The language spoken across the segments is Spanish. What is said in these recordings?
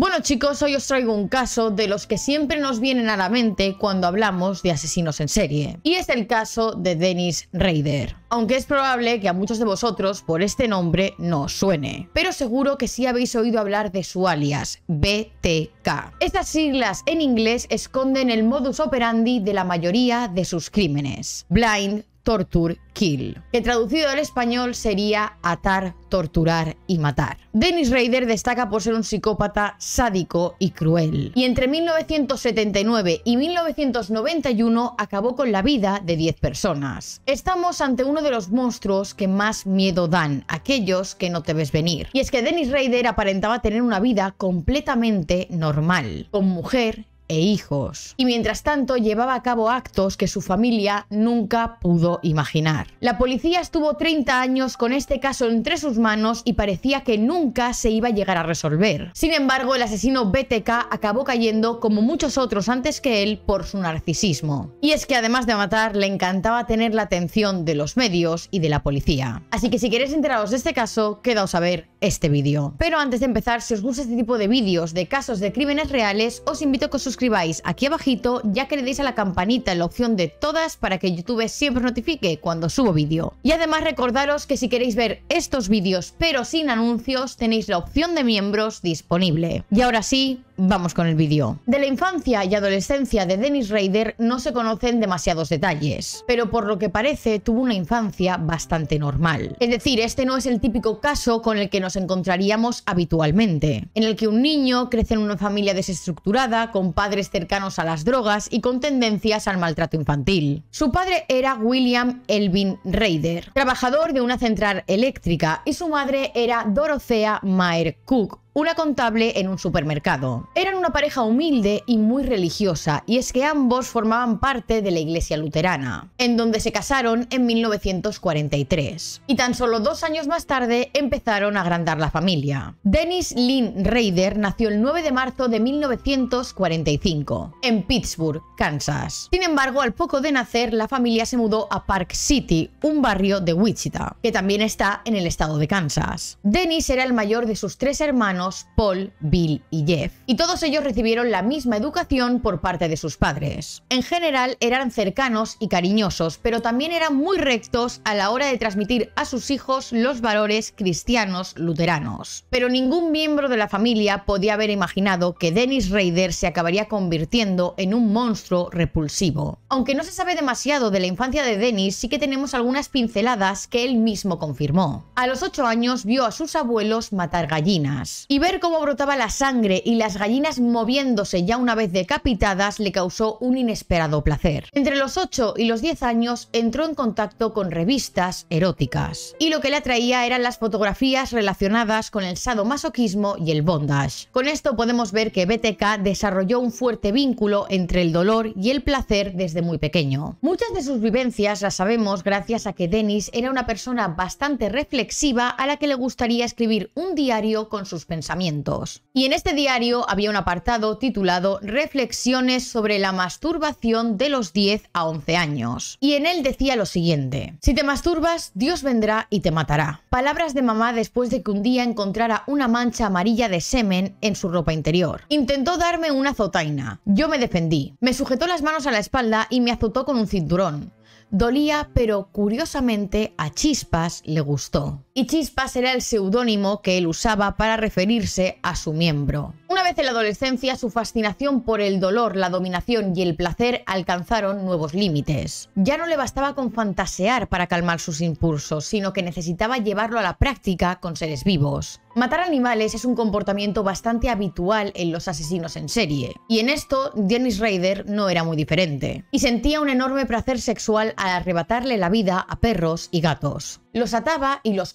Bueno chicos, hoy os traigo un caso de los que siempre nos vienen a la mente cuando hablamos de asesinos en serie. Y es el caso de Dennis Raider. Aunque es probable que a muchos de vosotros por este nombre no os suene. Pero seguro que sí habéis oído hablar de su alias, BTK. Estas siglas en inglés esconden el modus operandi de la mayoría de sus crímenes. Blind, torture, kill, que traducido al español sería atar, torturar y matar. Dennis Rader destaca por ser un psicópata sádico y cruel, y entre 1979 y 1991 acabó con la vida de 10 personas. Estamos ante uno de los monstruos que más miedo dan, aquellos que no te ves venir. Y es que Dennis Rader aparentaba tener una vida completamente normal, con mujer, e hijos. Y mientras tanto llevaba a cabo actos que su familia nunca pudo imaginar. La policía estuvo 30 años con este caso entre sus manos y parecía que nunca se iba a llegar a resolver. Sin embargo, el asesino BTK acabó cayendo como muchos otros antes que él por su narcisismo. Y es que además de matar, le encantaba tener la atención de los medios y de la policía. Así que si queréis enteraros de este caso, quedaos a ver este vídeo. Pero antes de empezar, si os gusta este tipo de vídeos de casos de crímenes reales, os invito a que os suscribáis aquí abajito, ya que le deis a la campanita en la opción de todas para que YouTube siempre os notifique cuando subo vídeo. Y además recordaros que si queréis ver estos vídeos pero sin anuncios, tenéis la opción de miembros disponible. Y ahora sí, vamos con el vídeo. De la infancia y adolescencia de Dennis Raider no se conocen demasiados detalles, pero por lo que parece tuvo una infancia bastante normal. Es decir, este no es el típico caso con el que nos encontraríamos habitualmente, en el que un niño crece en una familia desestructurada, con padres cercanos a las drogas y con tendencias al maltrato infantil. Su padre era William Elvin Raider, trabajador de una central eléctrica, y su madre era Dorothea Mayer Cook, una contable en un supermercado. Eran una pareja humilde y muy religiosa, y es que ambos formaban parte de la iglesia luterana, en donde se casaron en 1943. Y tan solo dos años más tarde empezaron a agrandar la familia. Dennis Lynn Raider nació el 9 de marzo de 1945, en Pittsburgh, Kansas. Sin embargo, al poco de nacer, la familia se mudó a Park City, un barrio de Wichita, que también está en el estado de Kansas. Dennis era el mayor de sus tres hermanos Paul, Bill y Jeff, y todos ellos recibieron la misma educación por parte de sus padres. En general eran cercanos y cariñosos, pero también eran muy rectos a la hora de transmitir a sus hijos los valores cristianos luteranos. Pero ningún miembro de la familia podía haber imaginado que Dennis Raider se acabaría convirtiendo en un monstruo repulsivo. Aunque no se sabe demasiado de la infancia de Dennis, sí que tenemos algunas pinceladas que él mismo confirmó. A los 8 años vio a sus abuelos matar gallinas y ver cómo brotaba la sangre y las gallinas moviéndose ya una vez decapitadas le causó un inesperado placer. Entre los 8 y los 10 años entró en contacto con revistas eróticas y lo que le atraía eran las fotografías relacionadas con el sadomasoquismo y el bondage. Con esto podemos ver que BTK desarrolló un fuerte vínculo entre el dolor y el placer desde muy pequeño. Muchas de sus vivencias las sabemos gracias a que Dennis era una persona bastante reflexiva a la que le gustaría escribir un diario con sus pensamientos pensamientos. Y en este diario había un apartado titulado Reflexiones sobre la masturbación de los 10 a 11 años. Y en él decía lo siguiente, si te masturbas, Dios vendrá y te matará. Palabras de mamá después de que un día encontrara una mancha amarilla de semen en su ropa interior. Intentó darme una azotaina. Yo me defendí. Me sujetó las manos a la espalda y me azotó con un cinturón. Dolía, pero curiosamente a Chispas le gustó y Chispas era el seudónimo que él usaba para referirse a su miembro. Una vez en la adolescencia, su fascinación por el dolor, la dominación y el placer alcanzaron nuevos límites. Ya no le bastaba con fantasear para calmar sus impulsos, sino que necesitaba llevarlo a la práctica con seres vivos. Matar animales es un comportamiento bastante habitual en los asesinos en serie, y en esto Dennis Raider no era muy diferente, y sentía un enorme placer sexual al arrebatarle la vida a perros y gatos. Los ataba y los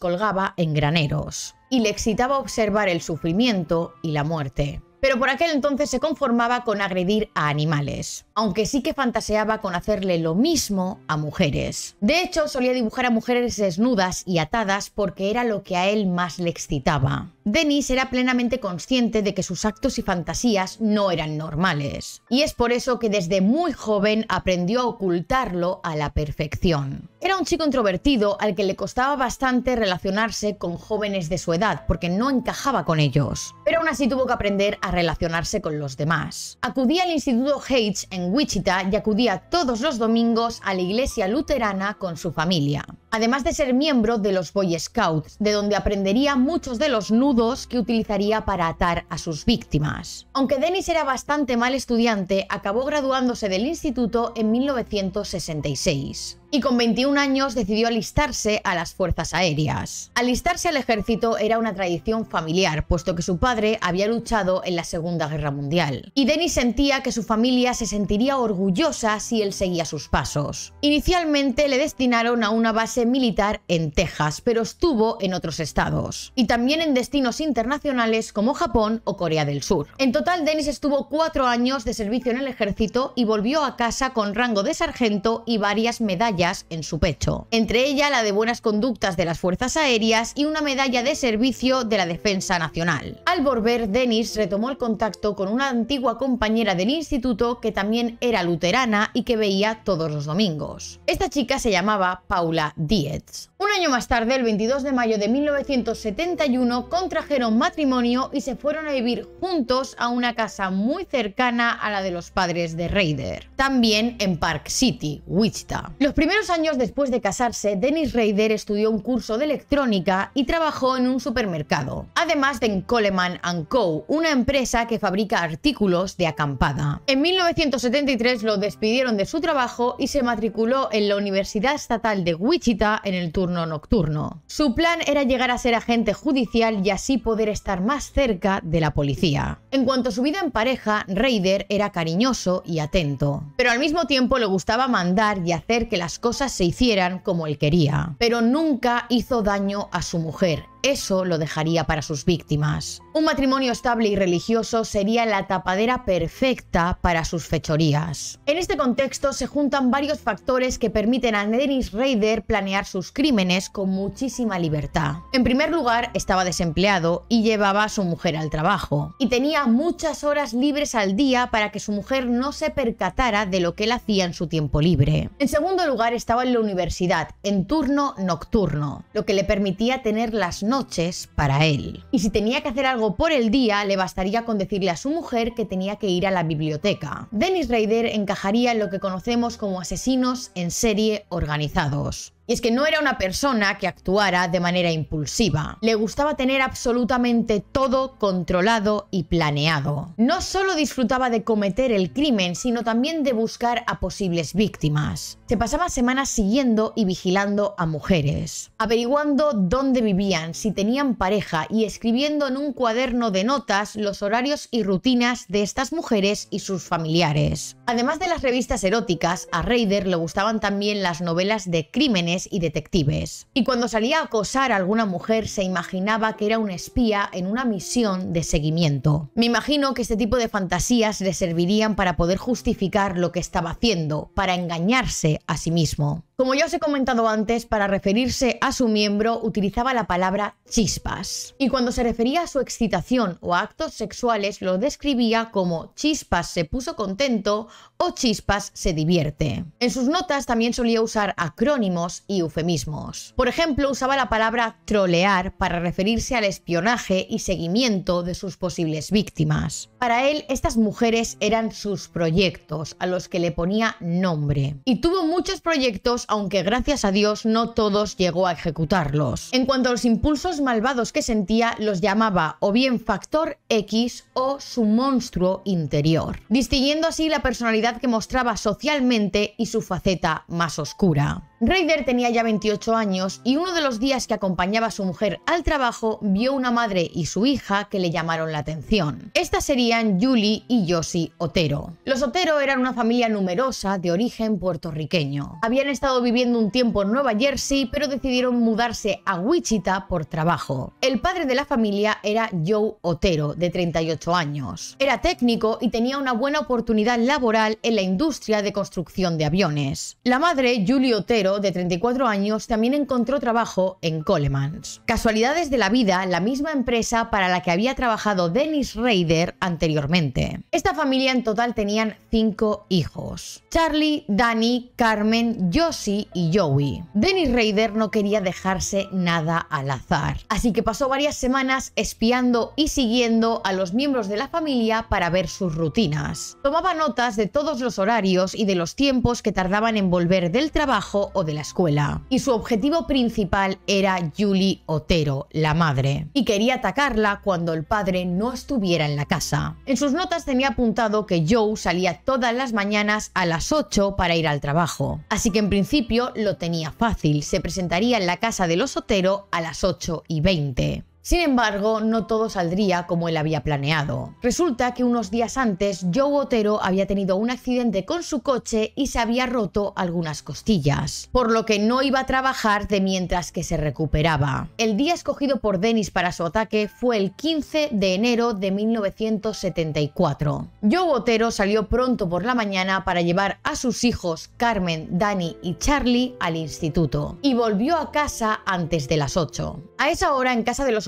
en graneros y le excitaba observar el sufrimiento y la muerte pero por aquel entonces se conformaba con agredir a animales, aunque sí que fantaseaba con hacerle lo mismo a mujeres. De hecho, solía dibujar a mujeres desnudas y atadas porque era lo que a él más le excitaba. Denis era plenamente consciente de que sus actos y fantasías no eran normales, y es por eso que desde muy joven aprendió a ocultarlo a la perfección. Era un chico introvertido al que le costaba bastante relacionarse con jóvenes de su edad, porque no encajaba con ellos, pero aún así tuvo que aprender a relacionarse con los demás. Acudía al Instituto Hage en Wichita y acudía todos los domingos a la iglesia luterana con su familia además de ser miembro de los Boy Scouts, de donde aprendería muchos de los nudos que utilizaría para atar a sus víctimas. Aunque Dennis era bastante mal estudiante, acabó graduándose del instituto en 1966 y con 21 años decidió alistarse a las fuerzas aéreas. Alistarse al ejército era una tradición familiar, puesto que su padre había luchado en la Segunda Guerra Mundial. Y Dennis sentía que su familia se sentiría orgullosa si él seguía sus pasos. Inicialmente le destinaron a una base militar en Texas, pero estuvo en otros estados. Y también en destinos internacionales como Japón o Corea del Sur. En total, Dennis estuvo cuatro años de servicio en el ejército y volvió a casa con rango de sargento y varias medallas en su pecho. Entre ellas la de buenas conductas de las fuerzas aéreas y una medalla de servicio de la Defensa Nacional. Al volver, Dennis retomó el contacto con una antigua compañera del instituto que también era luterana y que veía todos los domingos. Esta chica se llamaba Paula Beards. Un año más tarde, el 22 de mayo de 1971, contrajeron matrimonio y se fueron a vivir juntos a una casa muy cercana a la de los padres de Raider, también en Park City, Wichita. Los primeros años después de casarse, Dennis Raider estudió un curso de electrónica y trabajó en un supermercado, además de en Coleman Co., una empresa que fabrica artículos de acampada. En 1973 lo despidieron de su trabajo y se matriculó en la Universidad Estatal de Wichita en el turno nocturno. Su plan era llegar a ser agente judicial y así poder estar más cerca de la policía. En cuanto a su vida en pareja, Raider era cariñoso y atento, pero al mismo tiempo le gustaba mandar y hacer que las cosas se hicieran como él quería, pero nunca hizo daño a su mujer eso lo dejaría para sus víctimas. Un matrimonio estable y religioso sería la tapadera perfecta para sus fechorías. En este contexto se juntan varios factores que permiten a Dennis Raider planear sus crímenes con muchísima libertad. En primer lugar, estaba desempleado y llevaba a su mujer al trabajo. Y tenía muchas horas libres al día para que su mujer no se percatara de lo que él hacía en su tiempo libre. En segundo lugar, estaba en la universidad, en turno nocturno, lo que le permitía tener las noches para él. Y si tenía que hacer algo por el día, le bastaría con decirle a su mujer que tenía que ir a la biblioteca. Dennis Raider encajaría en lo que conocemos como asesinos en serie organizados. Y es que no era una persona que actuara de manera impulsiva. Le gustaba tener absolutamente todo controlado y planeado. No solo disfrutaba de cometer el crimen, sino también de buscar a posibles víctimas se pasaba semanas siguiendo y vigilando a mujeres, averiguando dónde vivían, si tenían pareja y escribiendo en un cuaderno de notas los horarios y rutinas de estas mujeres y sus familiares. Además de las revistas eróticas, a Raider le gustaban también las novelas de crímenes y detectives. Y cuando salía a acosar a alguna mujer se imaginaba que era un espía en una misión de seguimiento. Me imagino que este tipo de fantasías le servirían para poder justificar lo que estaba haciendo, para engañarse Asimismo, mismo. Como ya os he comentado antes, para referirse a su miembro utilizaba la palabra chispas. Y cuando se refería a su excitación o a actos sexuales, lo describía como chispas se puso contento o chispas se divierte. En sus notas también solía usar acrónimos y eufemismos. Por ejemplo, usaba la palabra trolear para referirse al espionaje y seguimiento de sus posibles víctimas. Para él, estas mujeres eran sus proyectos, a los que le ponía nombre. Y tuvo muchos proyectos aunque gracias a Dios no todos llegó a ejecutarlos. En cuanto a los impulsos malvados que sentía, los llamaba o bien factor X o su monstruo interior, distinguiendo así la personalidad que mostraba socialmente y su faceta más oscura. Raider tenía ya 28 años y uno de los días que acompañaba a su mujer al trabajo vio una madre y su hija que le llamaron la atención. Estas serían Julie y Josie Otero. Los Otero eran una familia numerosa de origen puertorriqueño. Habían estado viviendo un tiempo en Nueva Jersey pero decidieron mudarse a Wichita por trabajo. El padre de la familia era Joe Otero, de 38 años. Era técnico y tenía una buena oportunidad laboral en la industria de construcción de aviones. La madre, Julie Otero, de 34 años, también encontró trabajo en Colemans. Casualidades de la vida, la misma empresa para la que había trabajado Dennis Raider anteriormente. Esta familia en total tenían cinco hijos. Charlie, Danny, Carmen, Josie y Joey. Dennis Raider no quería dejarse nada al azar, así que pasó varias semanas espiando y siguiendo a los miembros de la familia para ver sus rutinas. Tomaba notas de todos los horarios y de los tiempos que tardaban en volver del trabajo de la escuela. Y su objetivo principal era Julie Otero, la madre, y quería atacarla cuando el padre no estuviera en la casa. En sus notas tenía apuntado que Joe salía todas las mañanas a las 8 para ir al trabajo, así que en principio lo tenía fácil, se presentaría en la casa de los Otero a las 8 y 20. Sin embargo, no todo saldría como él había planeado. Resulta que unos días antes, Joe Otero había tenido un accidente con su coche y se había roto algunas costillas, por lo que no iba a trabajar de mientras que se recuperaba. El día escogido por Dennis para su ataque fue el 15 de enero de 1974. Joe Otero salió pronto por la mañana para llevar a sus hijos Carmen, Danny y Charlie al instituto, y volvió a casa antes de las 8. A esa hora, en casa de los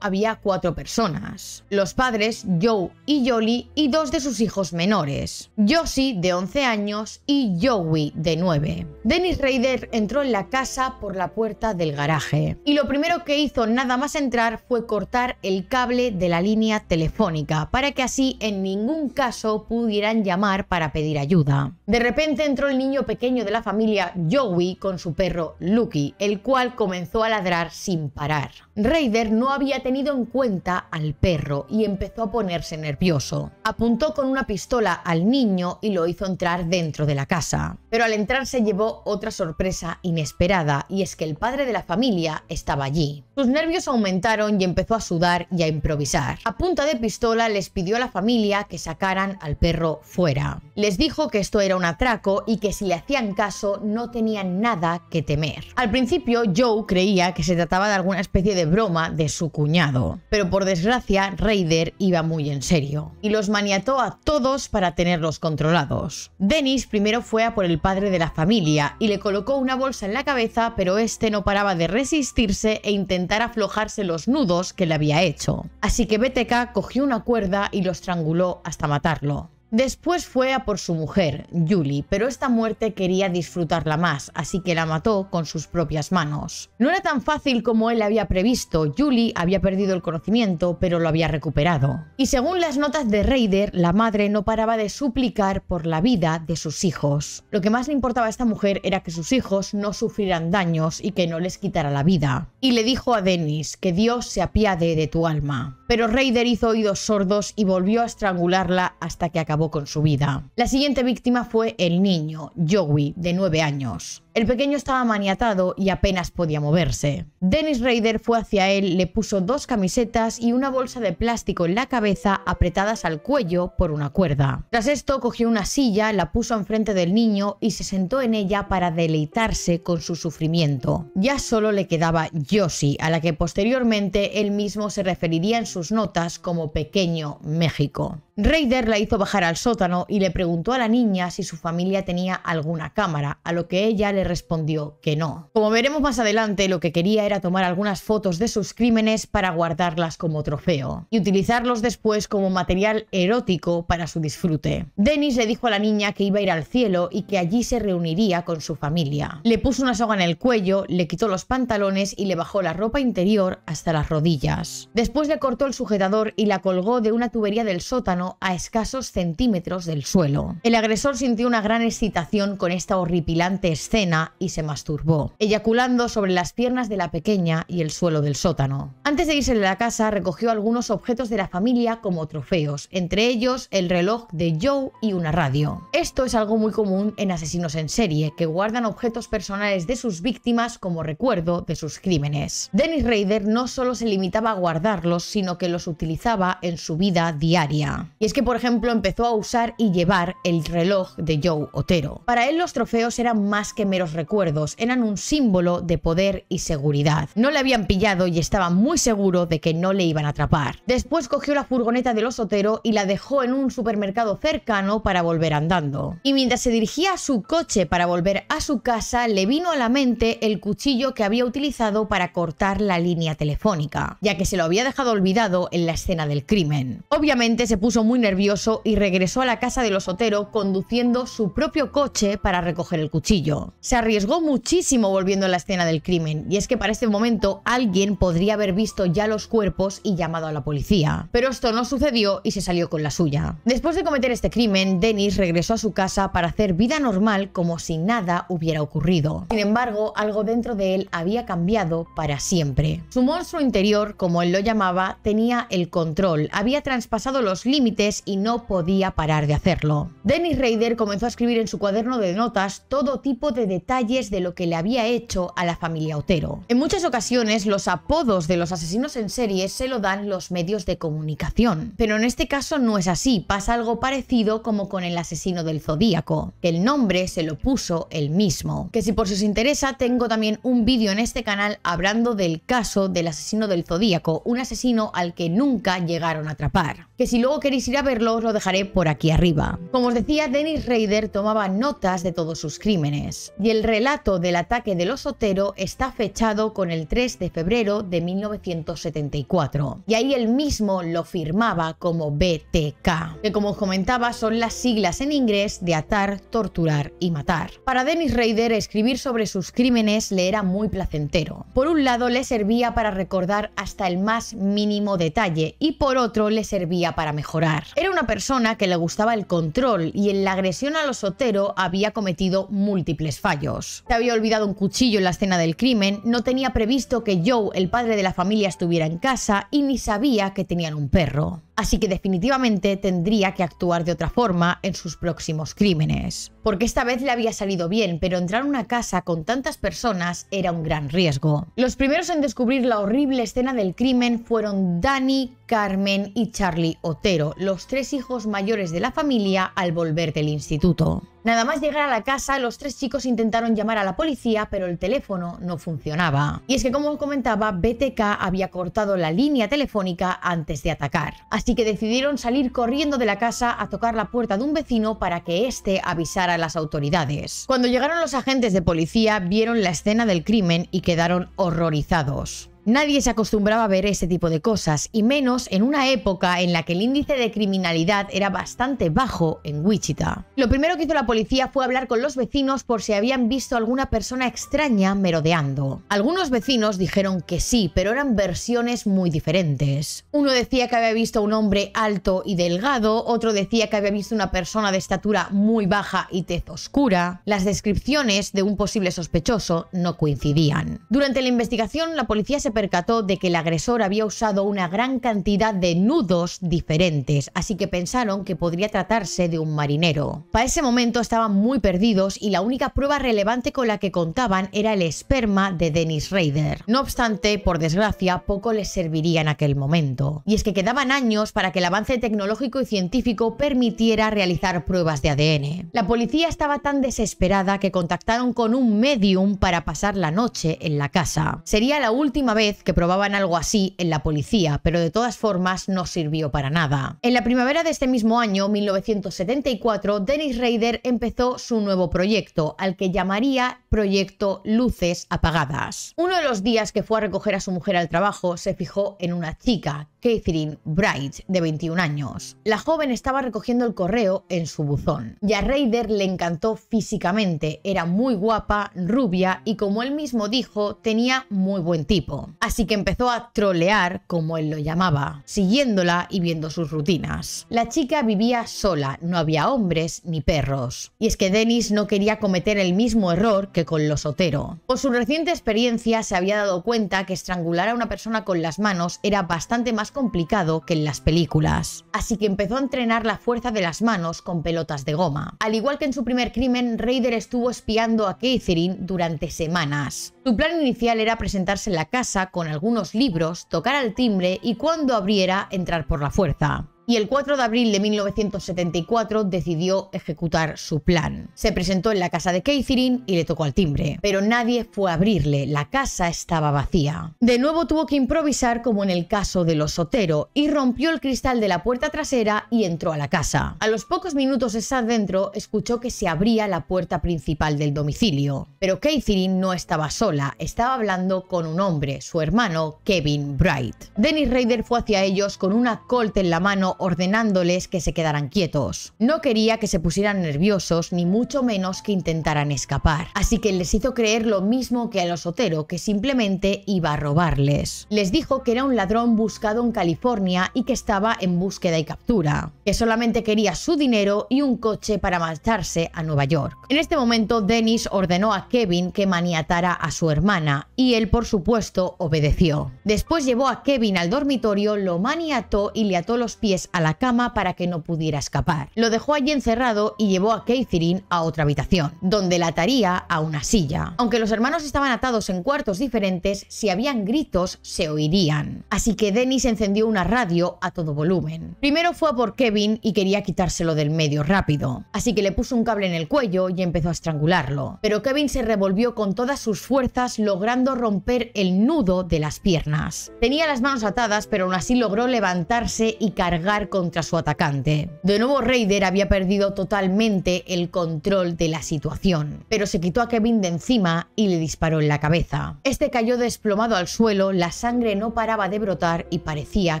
había cuatro personas, los padres Joe y Jolie y dos de sus hijos menores, Josie de 11 años y Joey de 9. Dennis Raider entró en la casa por la puerta del garaje y lo primero que hizo nada más entrar fue cortar el cable de la línea telefónica para que así en ningún caso pudieran llamar para pedir ayuda. De repente entró el niño pequeño de la familia Joey con su perro Lucky, el cual comenzó a ladrar sin parar. Raider no había tenido en cuenta al perro y empezó a ponerse nervioso. Apuntó con una pistola al niño y lo hizo entrar dentro de la casa. Pero al entrar se llevó otra sorpresa inesperada, y es que el padre de la familia estaba allí. Sus nervios aumentaron y empezó a sudar y a improvisar. A punta de pistola les pidió a la familia que sacaran al perro fuera. Les dijo que esto era un atraco y que si le hacían caso no tenían nada que temer. Al principio Joe creía que se trataba de alguna especie de broma de su cuñado, pero por desgracia Raider iba muy en serio y los maniató a todos para tenerlos controlados. Dennis primero fue a por el padre de la familia y le colocó una bolsa en la cabeza, pero este no paraba de resistirse e intentar aflojarse los nudos que le había hecho. Así que BTK cogió una cuerda y lo estranguló hasta matarlo. Después fue a por su mujer, Julie, pero esta muerte quería disfrutarla más, así que la mató con sus propias manos. No era tan fácil como él había previsto, Julie había perdido el conocimiento, pero lo había recuperado. Y según las notas de Raider, la madre no paraba de suplicar por la vida de sus hijos. Lo que más le importaba a esta mujer era que sus hijos no sufrieran daños y que no les quitara la vida. Y le dijo a Dennis que Dios se apiade de tu alma pero Raider hizo oídos sordos y volvió a estrangularla hasta que acabó con su vida. La siguiente víctima fue el niño, Joey, de 9 años. El pequeño estaba maniatado y apenas podía moverse. Dennis Raider fue hacia él, le puso dos camisetas y una bolsa de plástico en la cabeza apretadas al cuello por una cuerda. Tras esto cogió una silla, la puso enfrente del niño y se sentó en ella para deleitarse con su sufrimiento. Ya solo le quedaba Yoshi, a la que posteriormente él mismo se referiría en sus notas como Pequeño México. Raider la hizo bajar al sótano y le preguntó a la niña si su familia tenía alguna cámara, a lo que ella le respondió que no. Como veremos más adelante, lo que quería era tomar algunas fotos de sus crímenes para guardarlas como trofeo y utilizarlos después como material erótico para su disfrute. Dennis le dijo a la niña que iba a ir al cielo y que allí se reuniría con su familia. Le puso una soga en el cuello, le quitó los pantalones y le bajó la ropa interior hasta las rodillas. Después le cortó el sujetador y la colgó de una tubería del sótano a escasos centímetros del suelo. El agresor sintió una gran excitación con esta horripilante escena y se masturbó, eyaculando sobre las piernas de la pequeña y el suelo del sótano. Antes de irse de la casa, recogió algunos objetos de la familia como trofeos, entre ellos el reloj de Joe y una radio. Esto es algo muy común en asesinos en serie, que guardan objetos personales de sus víctimas como recuerdo de sus crímenes. Dennis Rader no solo se limitaba a guardarlos, sino que los utilizaba en su vida diaria. Y es que, por ejemplo, empezó a usar y llevar el reloj de Joe Otero. Para él los trofeos eran más que meros recuerdos, eran un símbolo de poder y seguridad. No le habían pillado y estaba muy seguro de que no le iban a atrapar. Después cogió la furgoneta de los Otero y la dejó en un supermercado cercano para volver andando. Y mientras se dirigía a su coche para volver a su casa, le vino a la mente el cuchillo que había utilizado para cortar la línea telefónica, ya que se lo había dejado olvidado en la escena del crimen. Obviamente se puso muy nervioso y regresó a la casa de los Otero conduciendo su propio coche para recoger el cuchillo. Se arriesgó muchísimo volviendo a la escena del crimen, y es que para este momento alguien podría haber visto ya los cuerpos y llamado a la policía. Pero esto no sucedió y se salió con la suya. Después de cometer este crimen, Dennis regresó a su casa para hacer vida normal como si nada hubiera ocurrido. Sin embargo, algo dentro de él había cambiado para siempre. Su monstruo interior, como él lo llamaba, tenía el control, había traspasado los límites y no podía parar de hacerlo. Dennis Raider comenzó a escribir en su cuaderno de notas todo tipo de detalles de lo que le había hecho a la familia Otero. En muchas ocasiones los apodos de los asesinos en serie se lo dan los medios de comunicación, pero en este caso no es así, pasa algo parecido como con el asesino del Zodíaco, que el nombre se lo puso él mismo. Que si por si os interesa, tengo también un vídeo en este canal hablando del caso del asesino del Zodíaco, un asesino al que nunca llegaron a atrapar. Que si luego queréis ir a verlo, lo dejaré por aquí arriba. Como os decía, Dennis Raider tomaba notas de todos sus crímenes, y el relato del ataque del osotero está fechado con el 3 de febrero de 1974, y ahí él mismo lo firmaba como BTK, que como os comentaba son las siglas en inglés de atar, torturar y matar. Para Dennis Raider, escribir sobre sus crímenes le era muy placentero. Por un lado, le servía para recordar hasta el más mínimo detalle, y por otro, le servía para mejorar. Era una persona que le gustaba el control y en la agresión los osotero había cometido múltiples fallos. Se había olvidado un cuchillo en la escena del crimen, no tenía previsto que Joe, el padre de la familia, estuviera en casa y ni sabía que tenían un perro. Así que definitivamente tendría que actuar de otra forma en sus próximos crímenes porque esta vez le había salido bien, pero entrar a una casa con tantas personas era un gran riesgo. Los primeros en descubrir la horrible escena del crimen fueron Danny, Carmen y Charlie Otero, los tres hijos mayores de la familia al volver del instituto. Nada más llegar a la casa, los tres chicos intentaron llamar a la policía, pero el teléfono no funcionaba. Y es que, como os comentaba, BTK había cortado la línea telefónica antes de atacar. Así que decidieron salir corriendo de la casa a tocar la puerta de un vecino para que éste avisara a las autoridades. Cuando llegaron los agentes de policía, vieron la escena del crimen y quedaron horrorizados. Nadie se acostumbraba a ver ese tipo de cosas, y menos en una época en la que el índice de criminalidad era bastante bajo en Wichita. Lo primero que hizo la policía fue hablar con los vecinos por si habían visto alguna persona extraña merodeando. Algunos vecinos dijeron que sí, pero eran versiones muy diferentes. Uno decía que había visto un hombre alto y delgado, otro decía que había visto una persona de estatura muy baja y tez oscura. Las descripciones de un posible sospechoso no coincidían. Durante la investigación, la policía se percató de que el agresor había usado una gran cantidad de nudos diferentes, así que pensaron que podría tratarse de un marinero. Para ese momento estaban muy perdidos y la única prueba relevante con la que contaban era el esperma de Dennis Raider. No obstante, por desgracia, poco les serviría en aquel momento. Y es que quedaban años para que el avance tecnológico y científico permitiera realizar pruebas de ADN. La policía estaba tan desesperada que contactaron con un medium para pasar la noche en la casa. Sería la última vez que probaban algo así en la policía, pero de todas formas no sirvió para nada. En la primavera de este mismo año, 1974, Dennis Rader empezó su nuevo proyecto, al que llamaría Proyecto Luces Apagadas. Uno de los días que fue a recoger a su mujer al trabajo, se fijó en una chica, Catherine Bright, de 21 años. La joven estaba recogiendo el correo en su buzón, y a Raider le encantó físicamente, era muy guapa, rubia y como él mismo dijo, tenía muy buen tipo así que empezó a trolear, como él lo llamaba, siguiéndola y viendo sus rutinas. La chica vivía sola, no había hombres ni perros. Y es que Dennis no quería cometer el mismo error que con los Otero. Por su reciente experiencia se había dado cuenta que estrangular a una persona con las manos era bastante más complicado que en las películas. Así que empezó a entrenar la fuerza de las manos con pelotas de goma. Al igual que en su primer crimen, Raider estuvo espiando a Catherine durante semanas. Su plan inicial era presentarse en la casa con algunos libros, tocar al timbre y cuando abriera entrar por la fuerza y el 4 de abril de 1974 decidió ejecutar su plan. Se presentó en la casa de Catherine y le tocó al timbre, pero nadie fue a abrirle, la casa estaba vacía. De nuevo tuvo que improvisar como en el caso de los Sotero y rompió el cristal de la puerta trasera y entró a la casa. A los pocos minutos de estar dentro, escuchó que se abría la puerta principal del domicilio, pero Catherine no estaba sola, estaba hablando con un hombre, su hermano Kevin Bright. Dennis Raider fue hacia ellos con una colt en la mano ordenándoles que se quedaran quietos. No quería que se pusieran nerviosos ni mucho menos que intentaran escapar, así que les hizo creer lo mismo que a los que simplemente iba a robarles. Les dijo que era un ladrón buscado en California y que estaba en búsqueda y captura, que solamente quería su dinero y un coche para marcharse a Nueva York. En este momento, Dennis ordenó a Kevin que maniatara a su hermana y él, por supuesto, obedeció. Después llevó a Kevin al dormitorio, lo maniató y le ató los pies a la cama para que no pudiera escapar. Lo dejó allí encerrado y llevó a Catherine a otra habitación, donde la ataría a una silla. Aunque los hermanos estaban atados en cuartos diferentes, si habían gritos se oirían. Así que Dennis encendió una radio a todo volumen. Primero fue por Kevin y quería quitárselo del medio rápido, así que le puso un cable en el cuello y empezó a estrangularlo. Pero Kevin se revolvió con todas sus fuerzas logrando romper el nudo de las piernas. Tenía las manos atadas pero aún así logró levantarse y cargar contra su atacante. De nuevo Raider había perdido totalmente el control de la situación, pero se quitó a Kevin de encima y le disparó en la cabeza. Este cayó desplomado al suelo, la sangre no paraba de brotar y parecía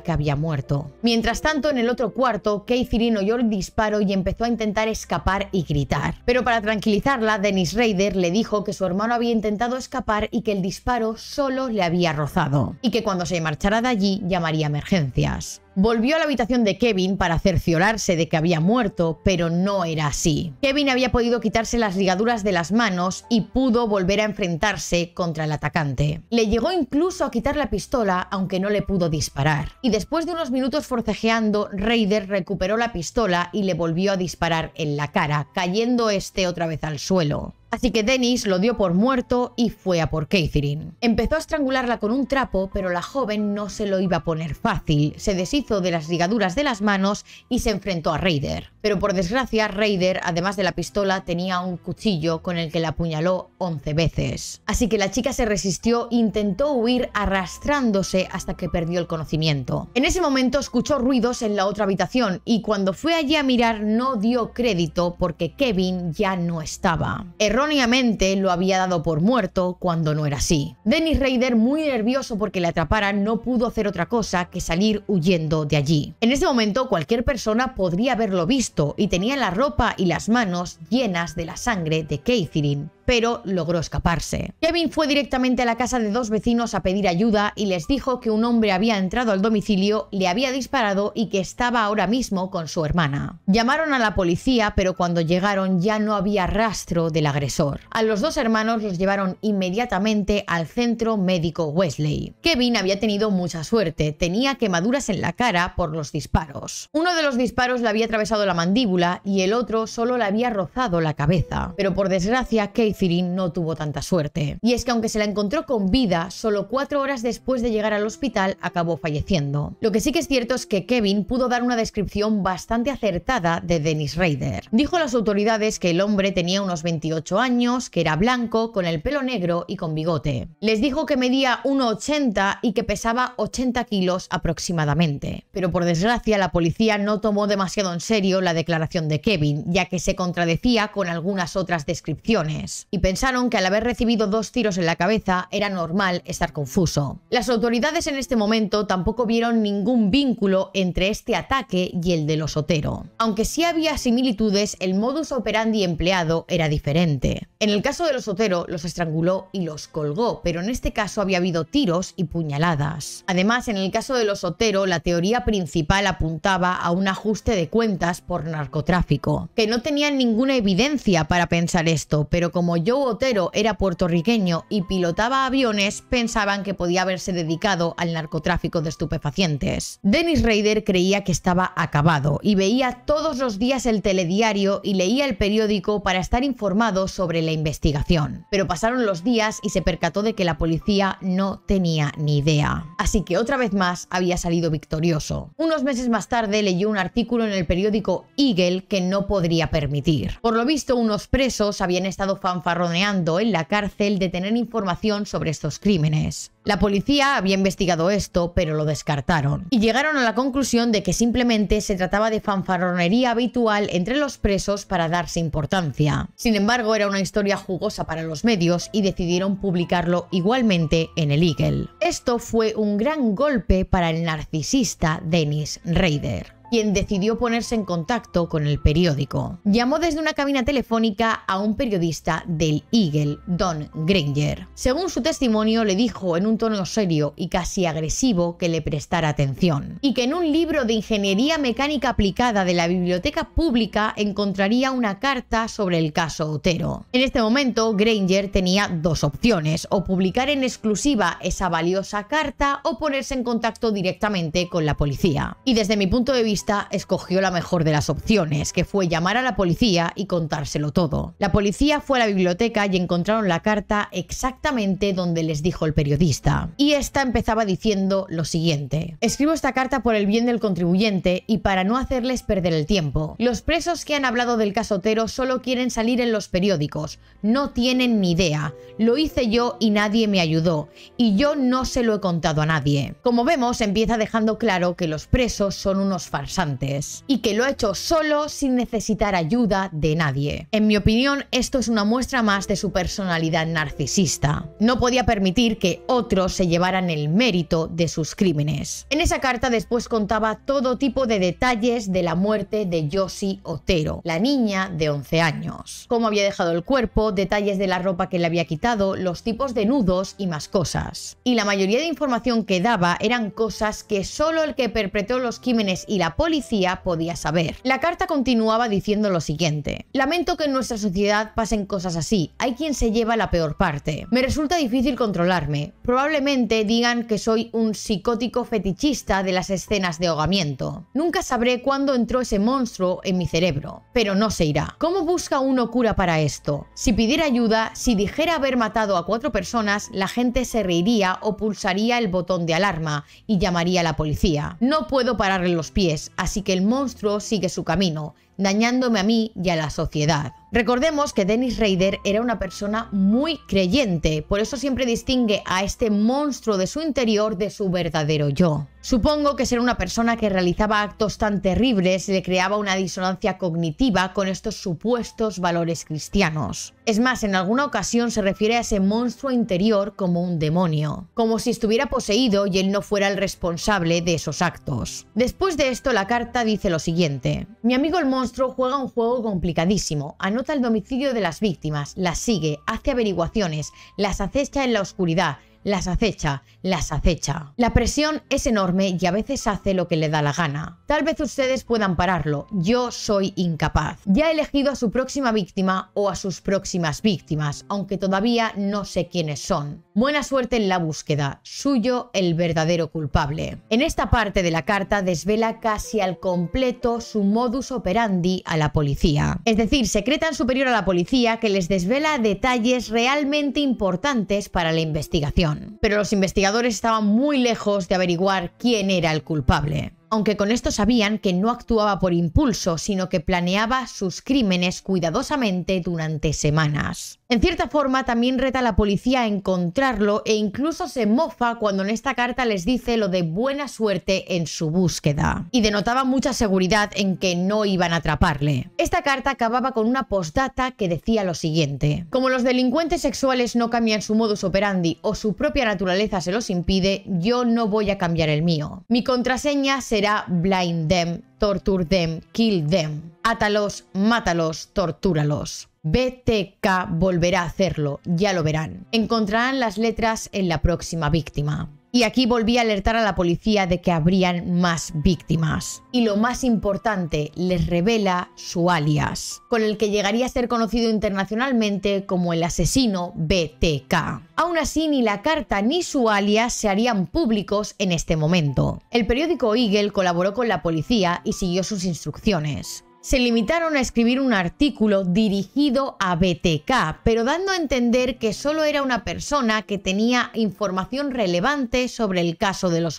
que había muerto. Mientras tanto, en el otro cuarto, Catherine oyó el disparo y empezó a intentar escapar y gritar. Pero para tranquilizarla, Dennis Raider le dijo que su hermano había intentado escapar y que el disparo solo le había rozado, y que cuando se marchara de allí llamaría emergencias volvió a la habitación de Kevin para cerciorarse de que había muerto, pero no era así. Kevin había podido quitarse las ligaduras de las manos y pudo volver a enfrentarse contra el atacante. Le llegó incluso a quitar la pistola, aunque no le pudo disparar. Y después de unos minutos forcejeando, Raider recuperó la pistola y le volvió a disparar en la cara, cayendo este otra vez al suelo. Así que Dennis lo dio por muerto y fue a por Catherine. Empezó a estrangularla con un trapo, pero la joven no se lo iba a poner fácil. Se deshizo de las ligaduras de las manos y se enfrentó a Raider. Pero por desgracia, Raider, además de la pistola, tenía un cuchillo con el que la apuñaló 11 veces. Así que la chica se resistió e intentó huir arrastrándose hasta que perdió el conocimiento. En ese momento escuchó ruidos en la otra habitación y cuando fue allí a mirar no dio crédito porque Kevin ya no estaba erróneamente lo había dado por muerto cuando no era así. Dennis Raider, muy nervioso porque le atraparan, no pudo hacer otra cosa que salir huyendo de allí. En ese momento cualquier persona podría haberlo visto y tenía la ropa y las manos llenas de la sangre de Catherine pero logró escaparse. Kevin fue directamente a la casa de dos vecinos a pedir ayuda y les dijo que un hombre había entrado al domicilio, le había disparado y que estaba ahora mismo con su hermana. Llamaron a la policía, pero cuando llegaron ya no había rastro del agresor. A los dos hermanos los llevaron inmediatamente al centro médico Wesley. Kevin había tenido mucha suerte, tenía quemaduras en la cara por los disparos. Uno de los disparos le había atravesado la mandíbula y el otro solo le había rozado la cabeza. Pero por desgracia, Kate Firin no tuvo tanta suerte. Y es que aunque se la encontró con vida, solo cuatro horas después de llegar al hospital acabó falleciendo. Lo que sí que es cierto es que Kevin pudo dar una descripción bastante acertada de Dennis Rader. Dijo a las autoridades que el hombre tenía unos 28 años, que era blanco, con el pelo negro y con bigote. Les dijo que medía 1,80 y que pesaba 80 kilos aproximadamente. Pero por desgracia la policía no tomó demasiado en serio la declaración de Kevin, ya que se contradecía con algunas otras descripciones y pensaron que al haber recibido dos tiros en la cabeza era normal estar confuso. Las autoridades en este momento tampoco vieron ningún vínculo entre este ataque y el de los otero Aunque sí había similitudes, el modus operandi empleado era diferente. En el caso de los otero los estranguló y los colgó, pero en este caso había habido tiros y puñaladas. Además, en el caso de los otero la teoría principal apuntaba a un ajuste de cuentas por narcotráfico, que no tenían ninguna evidencia para pensar esto, pero como Joe Otero era puertorriqueño y pilotaba aviones, pensaban que podía haberse dedicado al narcotráfico de estupefacientes. Dennis Rader creía que estaba acabado y veía todos los días el telediario y leía el periódico para estar informado sobre la investigación. Pero pasaron los días y se percató de que la policía no tenía ni idea. Así que otra vez más había salido victorioso. Unos meses más tarde leyó un artículo en el periódico Eagle que no podría permitir. Por lo visto, unos presos habían estado fanfarrados fanfarroneando en la cárcel de tener información sobre estos crímenes. La policía había investigado esto, pero lo descartaron. Y llegaron a la conclusión de que simplemente se trataba de fanfarronería habitual entre los presos para darse importancia. Sin embargo, era una historia jugosa para los medios y decidieron publicarlo igualmente en el Eagle. Esto fue un gran golpe para el narcisista Dennis Rader quien decidió ponerse en contacto con el periódico. Llamó desde una cabina telefónica a un periodista del Eagle, Don Granger. Según su testimonio, le dijo en un tono serio y casi agresivo que le prestara atención y que en un libro de ingeniería mecánica aplicada de la biblioteca pública encontraría una carta sobre el caso Otero. En este momento, Granger tenía dos opciones, o publicar en exclusiva esa valiosa carta o ponerse en contacto directamente con la policía. Y desde mi punto de vista, escogió la mejor de las opciones, que fue llamar a la policía y contárselo todo. La policía fue a la biblioteca y encontraron la carta exactamente donde les dijo el periodista. Y esta empezaba diciendo lo siguiente. Escribo esta carta por el bien del contribuyente y para no hacerles perder el tiempo. Los presos que han hablado del casotero solo quieren salir en los periódicos. No tienen ni idea. Lo hice yo y nadie me ayudó. Y yo no se lo he contado a nadie. Como vemos, empieza dejando claro que los presos son unos falsos antes y que lo ha hecho solo sin necesitar ayuda de nadie. En mi opinión, esto es una muestra más de su personalidad narcisista. No podía permitir que otros se llevaran el mérito de sus crímenes. En esa carta después contaba todo tipo de detalles de la muerte de Josie Otero, la niña de 11 años, cómo había dejado el cuerpo, detalles de la ropa que le había quitado, los tipos de nudos y más cosas. Y la mayoría de información que daba eran cosas que solo el que perpetró los crímenes y la policía podía saber. La carta continuaba diciendo lo siguiente. Lamento que en nuestra sociedad pasen cosas así. Hay quien se lleva la peor parte. Me resulta difícil controlarme. Probablemente digan que soy un psicótico fetichista de las escenas de ahogamiento. Nunca sabré cuándo entró ese monstruo en mi cerebro, pero no se irá. ¿Cómo busca uno cura para esto? Si pidiera ayuda, si dijera haber matado a cuatro personas, la gente se reiría o pulsaría el botón de alarma y llamaría a la policía. No puedo pararle los pies así que el monstruo sigue su camino dañándome a mí y a la sociedad. Recordemos que Dennis Rader era una persona muy creyente, por eso siempre distingue a este monstruo de su interior de su verdadero yo. Supongo que ser una persona que realizaba actos tan terribles le creaba una disonancia cognitiva con estos supuestos valores cristianos. Es más, en alguna ocasión se refiere a ese monstruo interior como un demonio, como si estuviera poseído y él no fuera el responsable de esos actos. Después de esto, la carta dice lo siguiente: Mi amigo el monstruo monstruo juega un juego complicadísimo. Anota el domicilio de las víctimas, las sigue, hace averiguaciones, las acecha en la oscuridad, las acecha, las acecha. La presión es enorme y a veces hace lo que le da la gana. Tal vez ustedes puedan pararlo, yo soy incapaz. Ya he elegido a su próxima víctima o a sus próximas víctimas, aunque todavía no sé quiénes son. Buena suerte en la búsqueda, suyo el verdadero culpable. En esta parte de la carta desvela casi al completo su modus operandi a la policía. Es decir, secretan superior a la policía que les desvela detalles realmente importantes para la investigación pero los investigadores estaban muy lejos de averiguar quién era el culpable. Aunque con esto sabían que no actuaba por impulso, sino que planeaba sus crímenes cuidadosamente durante semanas. En cierta forma, también reta a la policía a encontrarlo e incluso se mofa cuando en esta carta les dice lo de buena suerte en su búsqueda. Y denotaba mucha seguridad en que no iban a atraparle. Esta carta acababa con una postdata que decía lo siguiente. Como los delincuentes sexuales no cambian su modus operandi o su propia naturaleza se los impide, yo no voy a cambiar el mío. Mi contraseña será blind them, torture them, kill them. Atalos, mátalos, tortúralos. BTK volverá a hacerlo, ya lo verán. Encontrarán las letras en la próxima víctima. Y aquí volví a alertar a la policía de que habrían más víctimas. Y lo más importante, les revela su alias, con el que llegaría a ser conocido internacionalmente como el asesino BTK. Aún así, ni la carta ni su alias se harían públicos en este momento. El periódico Eagle colaboró con la policía y siguió sus instrucciones se limitaron a escribir un artículo dirigido a BTK, pero dando a entender que solo era una persona que tenía información relevante sobre el caso de los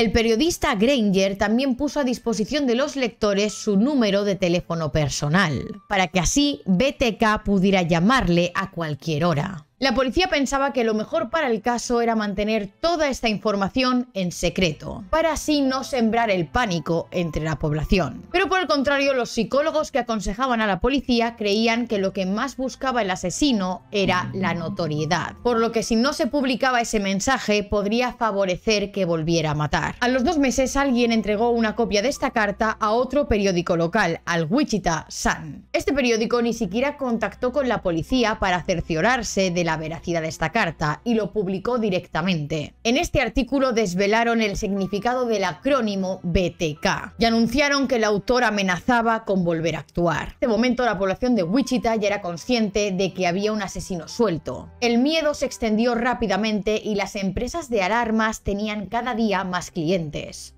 el periodista Granger también puso a disposición de los lectores su número de teléfono personal, para que así BTK pudiera llamarle a cualquier hora. La policía pensaba que lo mejor para el caso era mantener toda esta información en secreto, para así no sembrar el pánico entre la población. Pero por el contrario, los psicólogos que aconsejaban a la policía creían que lo que más buscaba el asesino era la notoriedad, por lo que si no se publicaba ese mensaje podría favorecer que volviera a matar. A los dos meses alguien entregó una copia de esta carta a otro periódico local, al Wichita Sun. Este periódico ni siquiera contactó con la policía para cerciorarse de la veracidad de esta carta y lo publicó directamente. En este artículo desvelaron el significado del acrónimo BTK y anunciaron que el autor amenazaba con volver a actuar. De momento la población de Wichita ya era consciente de que había un asesino suelto. El miedo se extendió rápidamente y las empresas de alarmas tenían cada día más clientes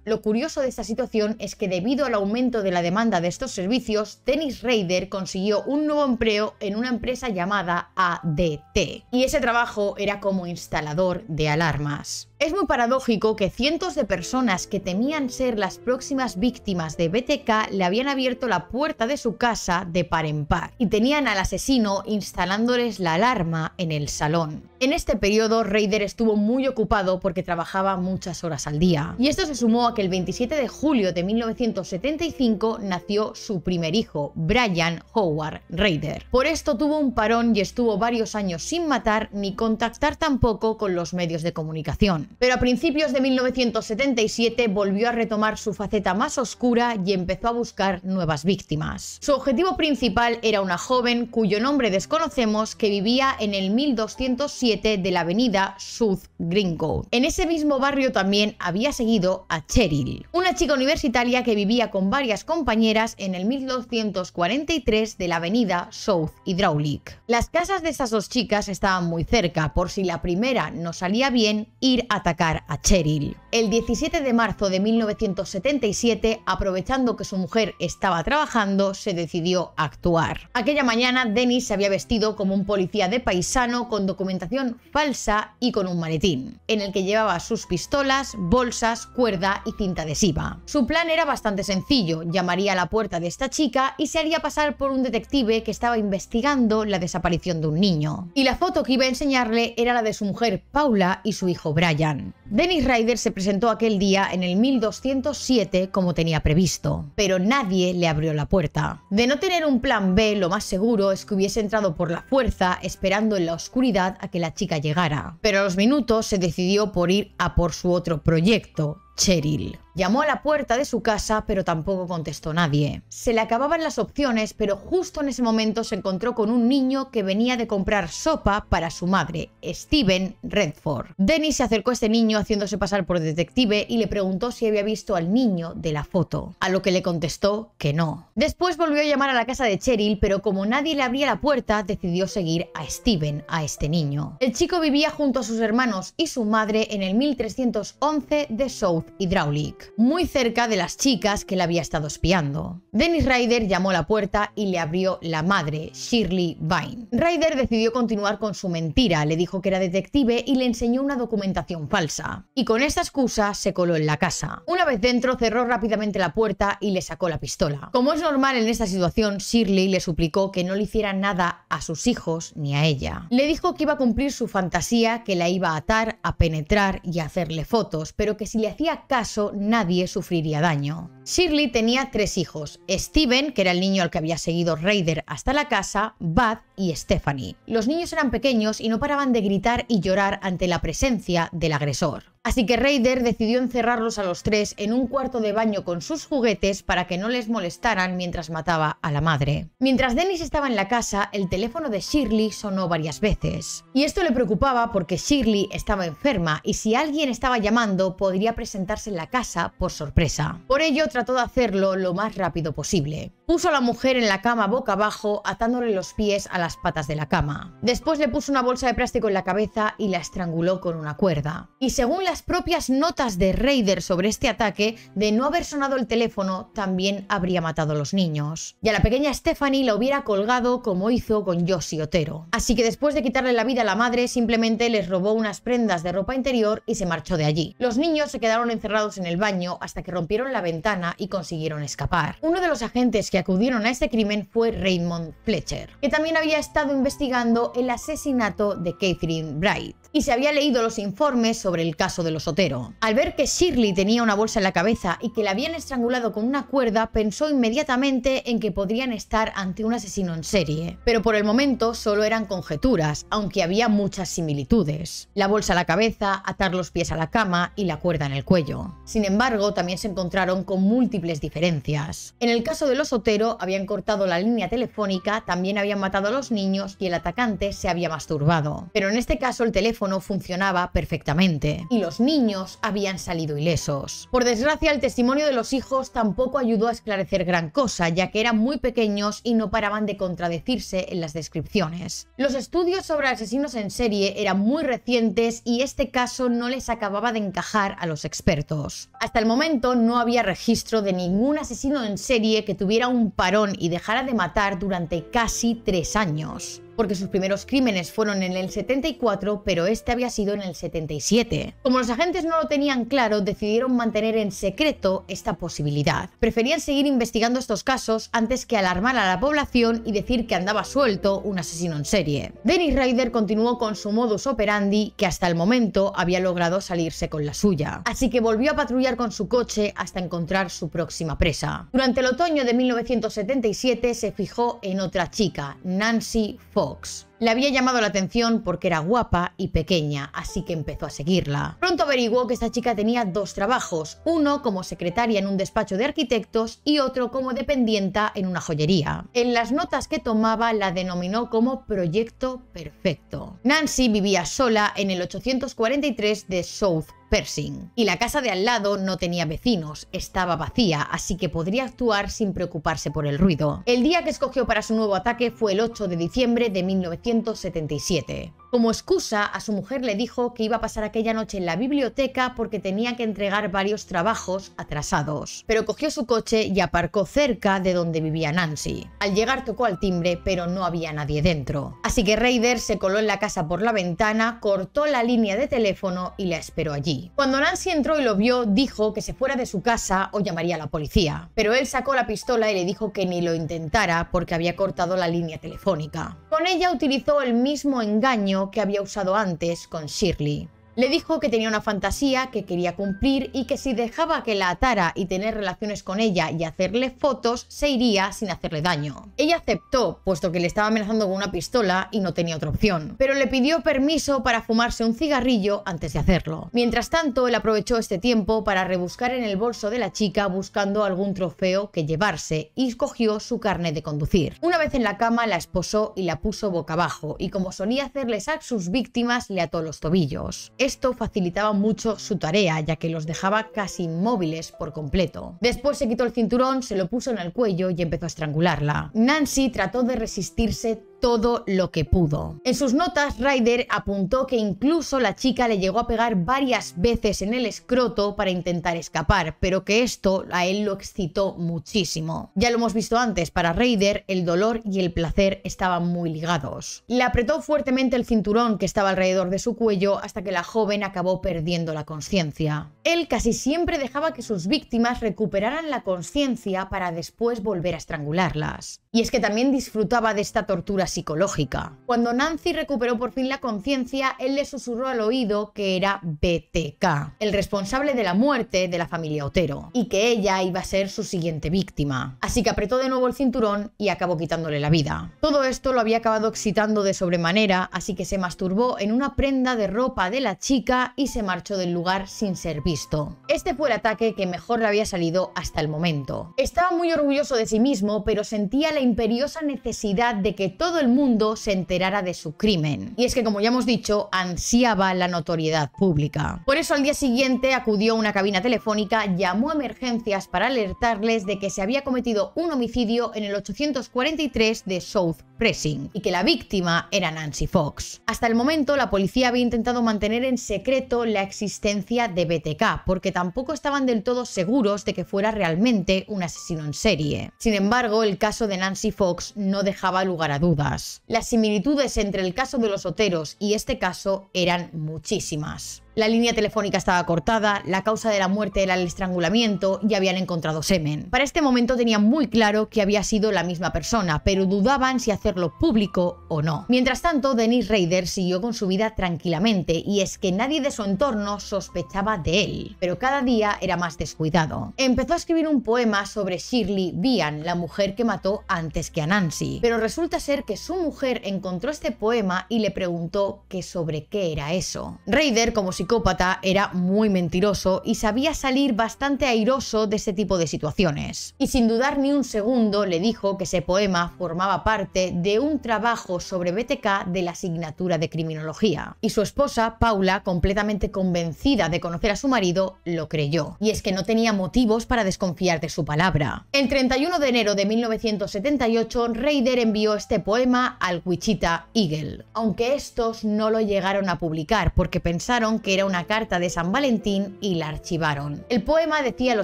lo curioso de esta situación es que debido al aumento de la demanda de estos servicios, Dennis Raider consiguió un nuevo empleo en una empresa llamada ADT. Y ese trabajo era como instalador de alarmas. Es muy paradójico que cientos de personas que temían ser las próximas víctimas de BTK le habían abierto la puerta de su casa de par en par y tenían al asesino instalándoles la alarma en el salón. En este periodo, Raider estuvo muy ocupado porque trabajaba muchas horas al día y esto se sumó a que el 27 de julio de 1975 nació su primer hijo, Brian Howard Raider. Por esto tuvo un parón y estuvo varios años sin matar ni contactar tampoco con los medios de comunicación. Pero a principios de 1977 volvió a retomar su faceta más oscura y empezó a buscar nuevas víctimas. Su objetivo principal era una joven cuyo nombre desconocemos que vivía en el 1207 de la avenida South Gringo. En ese mismo barrio también había seguido a Cheryl, una chica universitaria que vivía con varias compañeras en el 1243 de la avenida South Hydraulic. Las casas de esas dos chicas estaban muy cerca, por si la primera no salía bien, ir a atacar a Cheryl. El 17 de marzo de 1977, aprovechando que su mujer estaba trabajando, se decidió actuar. Aquella mañana, Dennis se había vestido como un policía de paisano con documentación falsa y con un maletín, en el que llevaba sus pistolas, bolsa cuerda y cinta adhesiva. Su plan era bastante sencillo, llamaría a la puerta de esta chica y se haría pasar por un detective que estaba investigando la desaparición de un niño. Y la foto que iba a enseñarle era la de su mujer Paula y su hijo Brian. Dennis Ryder se presentó aquel día en el 1207 como tenía previsto, pero nadie le abrió la puerta. De no tener un plan B, lo más seguro es que hubiese entrado por la fuerza esperando en la oscuridad a que la chica llegara. Pero a los minutos se decidió por ir a por su otro proyecto, Cheryl. Llamó a la puerta de su casa, pero tampoco contestó nadie. Se le acababan las opciones, pero justo en ese momento se encontró con un niño que venía de comprar sopa para su madre, Steven Redford. Denis se acercó a este niño haciéndose pasar por detective y le preguntó si había visto al niño de la foto, a lo que le contestó que no. Después volvió a llamar a la casa de Cheryl, pero como nadie le abría la puerta, decidió seguir a Steven, a este niño. El chico vivía junto a sus hermanos y su madre en el 1311 de South Hydraulic muy cerca de las chicas que le había estado espiando. Dennis Ryder llamó a la puerta y le abrió la madre, Shirley Vine. Ryder decidió continuar con su mentira, le dijo que era detective y le enseñó una documentación falsa. Y con esta excusa se coló en la casa. Una vez dentro cerró rápidamente la puerta y le sacó la pistola. Como es normal en esta situación, Shirley le suplicó que no le hiciera nada a sus hijos ni a ella. Le dijo que iba a cumplir su fantasía, que la iba a atar, a penetrar y a hacerle fotos, pero que si le hacía caso, nadie sufriría daño. Shirley tenía tres hijos, Steven, que era el niño al que había seguido Raider hasta la casa, Bud y Stephanie. Los niños eran pequeños y no paraban de gritar y llorar ante la presencia del agresor. Así que Raider decidió encerrarlos a los tres en un cuarto de baño con sus juguetes para que no les molestaran mientras mataba a la madre. Mientras Dennis estaba en la casa, el teléfono de Shirley sonó varias veces. Y esto le preocupaba porque Shirley estaba enferma y si alguien estaba llamando podría presentarse en la casa por sorpresa. Por ello trató de hacerlo lo más rápido posible. Puso a la mujer en la cama boca abajo, atándole los pies a las patas de la cama. Después le puso una bolsa de plástico en la cabeza y la estranguló con una cuerda. Y según las propias notas de Raider sobre este ataque, de no haber sonado el teléfono, también habría matado a los niños. Y a la pequeña Stephanie la hubiera colgado como hizo con Yoshi Otero. Así que después de quitarle la vida a la madre, simplemente les robó unas prendas de ropa interior y se marchó de allí. Los niños se quedaron encerrados en el baño hasta que rompieron la ventana y consiguieron escapar. Uno de los agentes que acudieron a este crimen fue Raymond Fletcher, que también había estado investigando el asesinato de Catherine Bright y se había leído los informes sobre el caso del osotero. Al ver que Shirley tenía una bolsa en la cabeza y que la habían estrangulado con una cuerda, pensó inmediatamente en que podrían estar ante un asesino en serie. Pero por el momento solo eran conjeturas, aunque había muchas similitudes. La bolsa a la cabeza, atar los pies a la cama y la cuerda en el cuello. Sin embargo, también se encontraron con múltiples diferencias. En el caso los osotero, habían cortado la línea telefónica, también habían matado a los niños y el atacante se había masturbado. Pero en este caso el teléfono no funcionaba perfectamente y los niños habían salido ilesos. Por desgracia, el testimonio de los hijos tampoco ayudó a esclarecer gran cosa, ya que eran muy pequeños y no paraban de contradecirse en las descripciones. Los estudios sobre asesinos en serie eran muy recientes y este caso no les acababa de encajar a los expertos. Hasta el momento no había registro de ningún asesino en serie que tuviera un parón y dejara de matar durante casi tres años porque sus primeros crímenes fueron en el 74, pero este había sido en el 77. Como los agentes no lo tenían claro, decidieron mantener en secreto esta posibilidad. Preferían seguir investigando estos casos antes que alarmar a la población y decir que andaba suelto un asesino en serie. Dennis Ryder continuó con su modus operandi, que hasta el momento había logrado salirse con la suya. Así que volvió a patrullar con su coche hasta encontrar su próxima presa. Durante el otoño de 1977 se fijó en otra chica, Nancy Fox. Le había llamado la atención porque era guapa y pequeña, así que empezó a seguirla. Pronto averiguó que esta chica tenía dos trabajos, uno como secretaria en un despacho de arquitectos y otro como dependienta en una joyería. En las notas que tomaba la denominó como Proyecto Perfecto. Nancy vivía sola en el 843 de South Pershing. Y la casa de al lado no tenía vecinos, estaba vacía, así que podría actuar sin preocuparse por el ruido. El día que escogió para su nuevo ataque fue el 8 de diciembre de 1977. Como excusa, a su mujer le dijo que iba a pasar aquella noche en la biblioteca porque tenía que entregar varios trabajos atrasados. Pero cogió su coche y aparcó cerca de donde vivía Nancy. Al llegar tocó al timbre, pero no había nadie dentro. Así que Raider se coló en la casa por la ventana, cortó la línea de teléfono y la esperó allí. Cuando Nancy entró y lo vio, dijo que se fuera de su casa o llamaría a la policía. Pero él sacó la pistola y le dijo que ni lo intentara porque había cortado la línea telefónica. Con ella utilizó el mismo engaño que había usado antes con Shirley. Le dijo que tenía una fantasía que quería cumplir y que si dejaba que la atara y tener relaciones con ella y hacerle fotos, se iría sin hacerle daño. Ella aceptó, puesto que le estaba amenazando con una pistola y no tenía otra opción, pero le pidió permiso para fumarse un cigarrillo antes de hacerlo. Mientras tanto, él aprovechó este tiempo para rebuscar en el bolso de la chica buscando algún trofeo que llevarse y escogió su carne de conducir. Una vez en la cama la esposó y la puso boca abajo y como solía hacerles a sus víctimas le ató los tobillos. Esto facilitaba mucho su tarea, ya que los dejaba casi inmóviles por completo. Después se quitó el cinturón, se lo puso en el cuello y empezó a estrangularla. Nancy trató de resistirse todo lo que pudo. En sus notas, Ryder apuntó que incluso la chica le llegó a pegar varias veces en el escroto para intentar escapar, pero que esto a él lo excitó muchísimo. Ya lo hemos visto antes, para Ryder el dolor y el placer estaban muy ligados. Le apretó fuertemente el cinturón que estaba alrededor de su cuello hasta que la joven acabó perdiendo la conciencia. Él casi siempre dejaba que sus víctimas recuperaran la conciencia para después volver a estrangularlas. Y es que también disfrutaba de esta tortura psicológica. Cuando Nancy recuperó por fin la conciencia, él le susurró al oído que era BTK, el responsable de la muerte de la familia Otero, y que ella iba a ser su siguiente víctima. Así que apretó de nuevo el cinturón y acabó quitándole la vida. Todo esto lo había acabado excitando de sobremanera, así que se masturbó en una prenda de ropa de la chica y se marchó del lugar sin ser visto. Este fue el ataque que mejor le había salido hasta el momento. Estaba muy orgulloso de sí mismo, pero sentía la imperiosa necesidad de que todo el mundo se enterara de su crimen. Y es que, como ya hemos dicho, ansiaba la notoriedad pública. Por eso al día siguiente acudió a una cabina telefónica, llamó a emergencias para alertarles de que se había cometido un homicidio en el 843 de South Pressing y que la víctima era Nancy Fox. Hasta el momento la policía había intentado mantener en secreto la existencia de BTK porque tampoco estaban del todo seguros de que fuera realmente un asesino en serie. Sin embargo, el caso de Nancy Fox no dejaba lugar a dudas. Las similitudes entre el caso de los Oteros y este caso eran muchísimas. La línea telefónica estaba cortada, la causa de la muerte era el estrangulamiento y habían encontrado semen. Para este momento tenían muy claro que había sido la misma persona, pero dudaban si hacerlo público o no. Mientras tanto, Denis Rader siguió con su vida tranquilamente y es que nadie de su entorno sospechaba de él, pero cada día era más descuidado. Empezó a escribir un poema sobre Shirley Vian, la mujer que mató antes que a Nancy, pero resulta ser que su mujer encontró este poema y le preguntó que sobre qué era eso. Rader, como si psicópata era muy mentiroso y sabía salir bastante airoso de ese tipo de situaciones. Y sin dudar ni un segundo le dijo que ese poema formaba parte de un trabajo sobre BTK de la asignatura de criminología. Y su esposa, Paula, completamente convencida de conocer a su marido, lo creyó. Y es que no tenía motivos para desconfiar de su palabra. El 31 de enero de 1978, Raider envió este poema al Wichita Eagle, aunque estos no lo llegaron a publicar porque pensaron que era una carta de San Valentín y la archivaron. El poema decía lo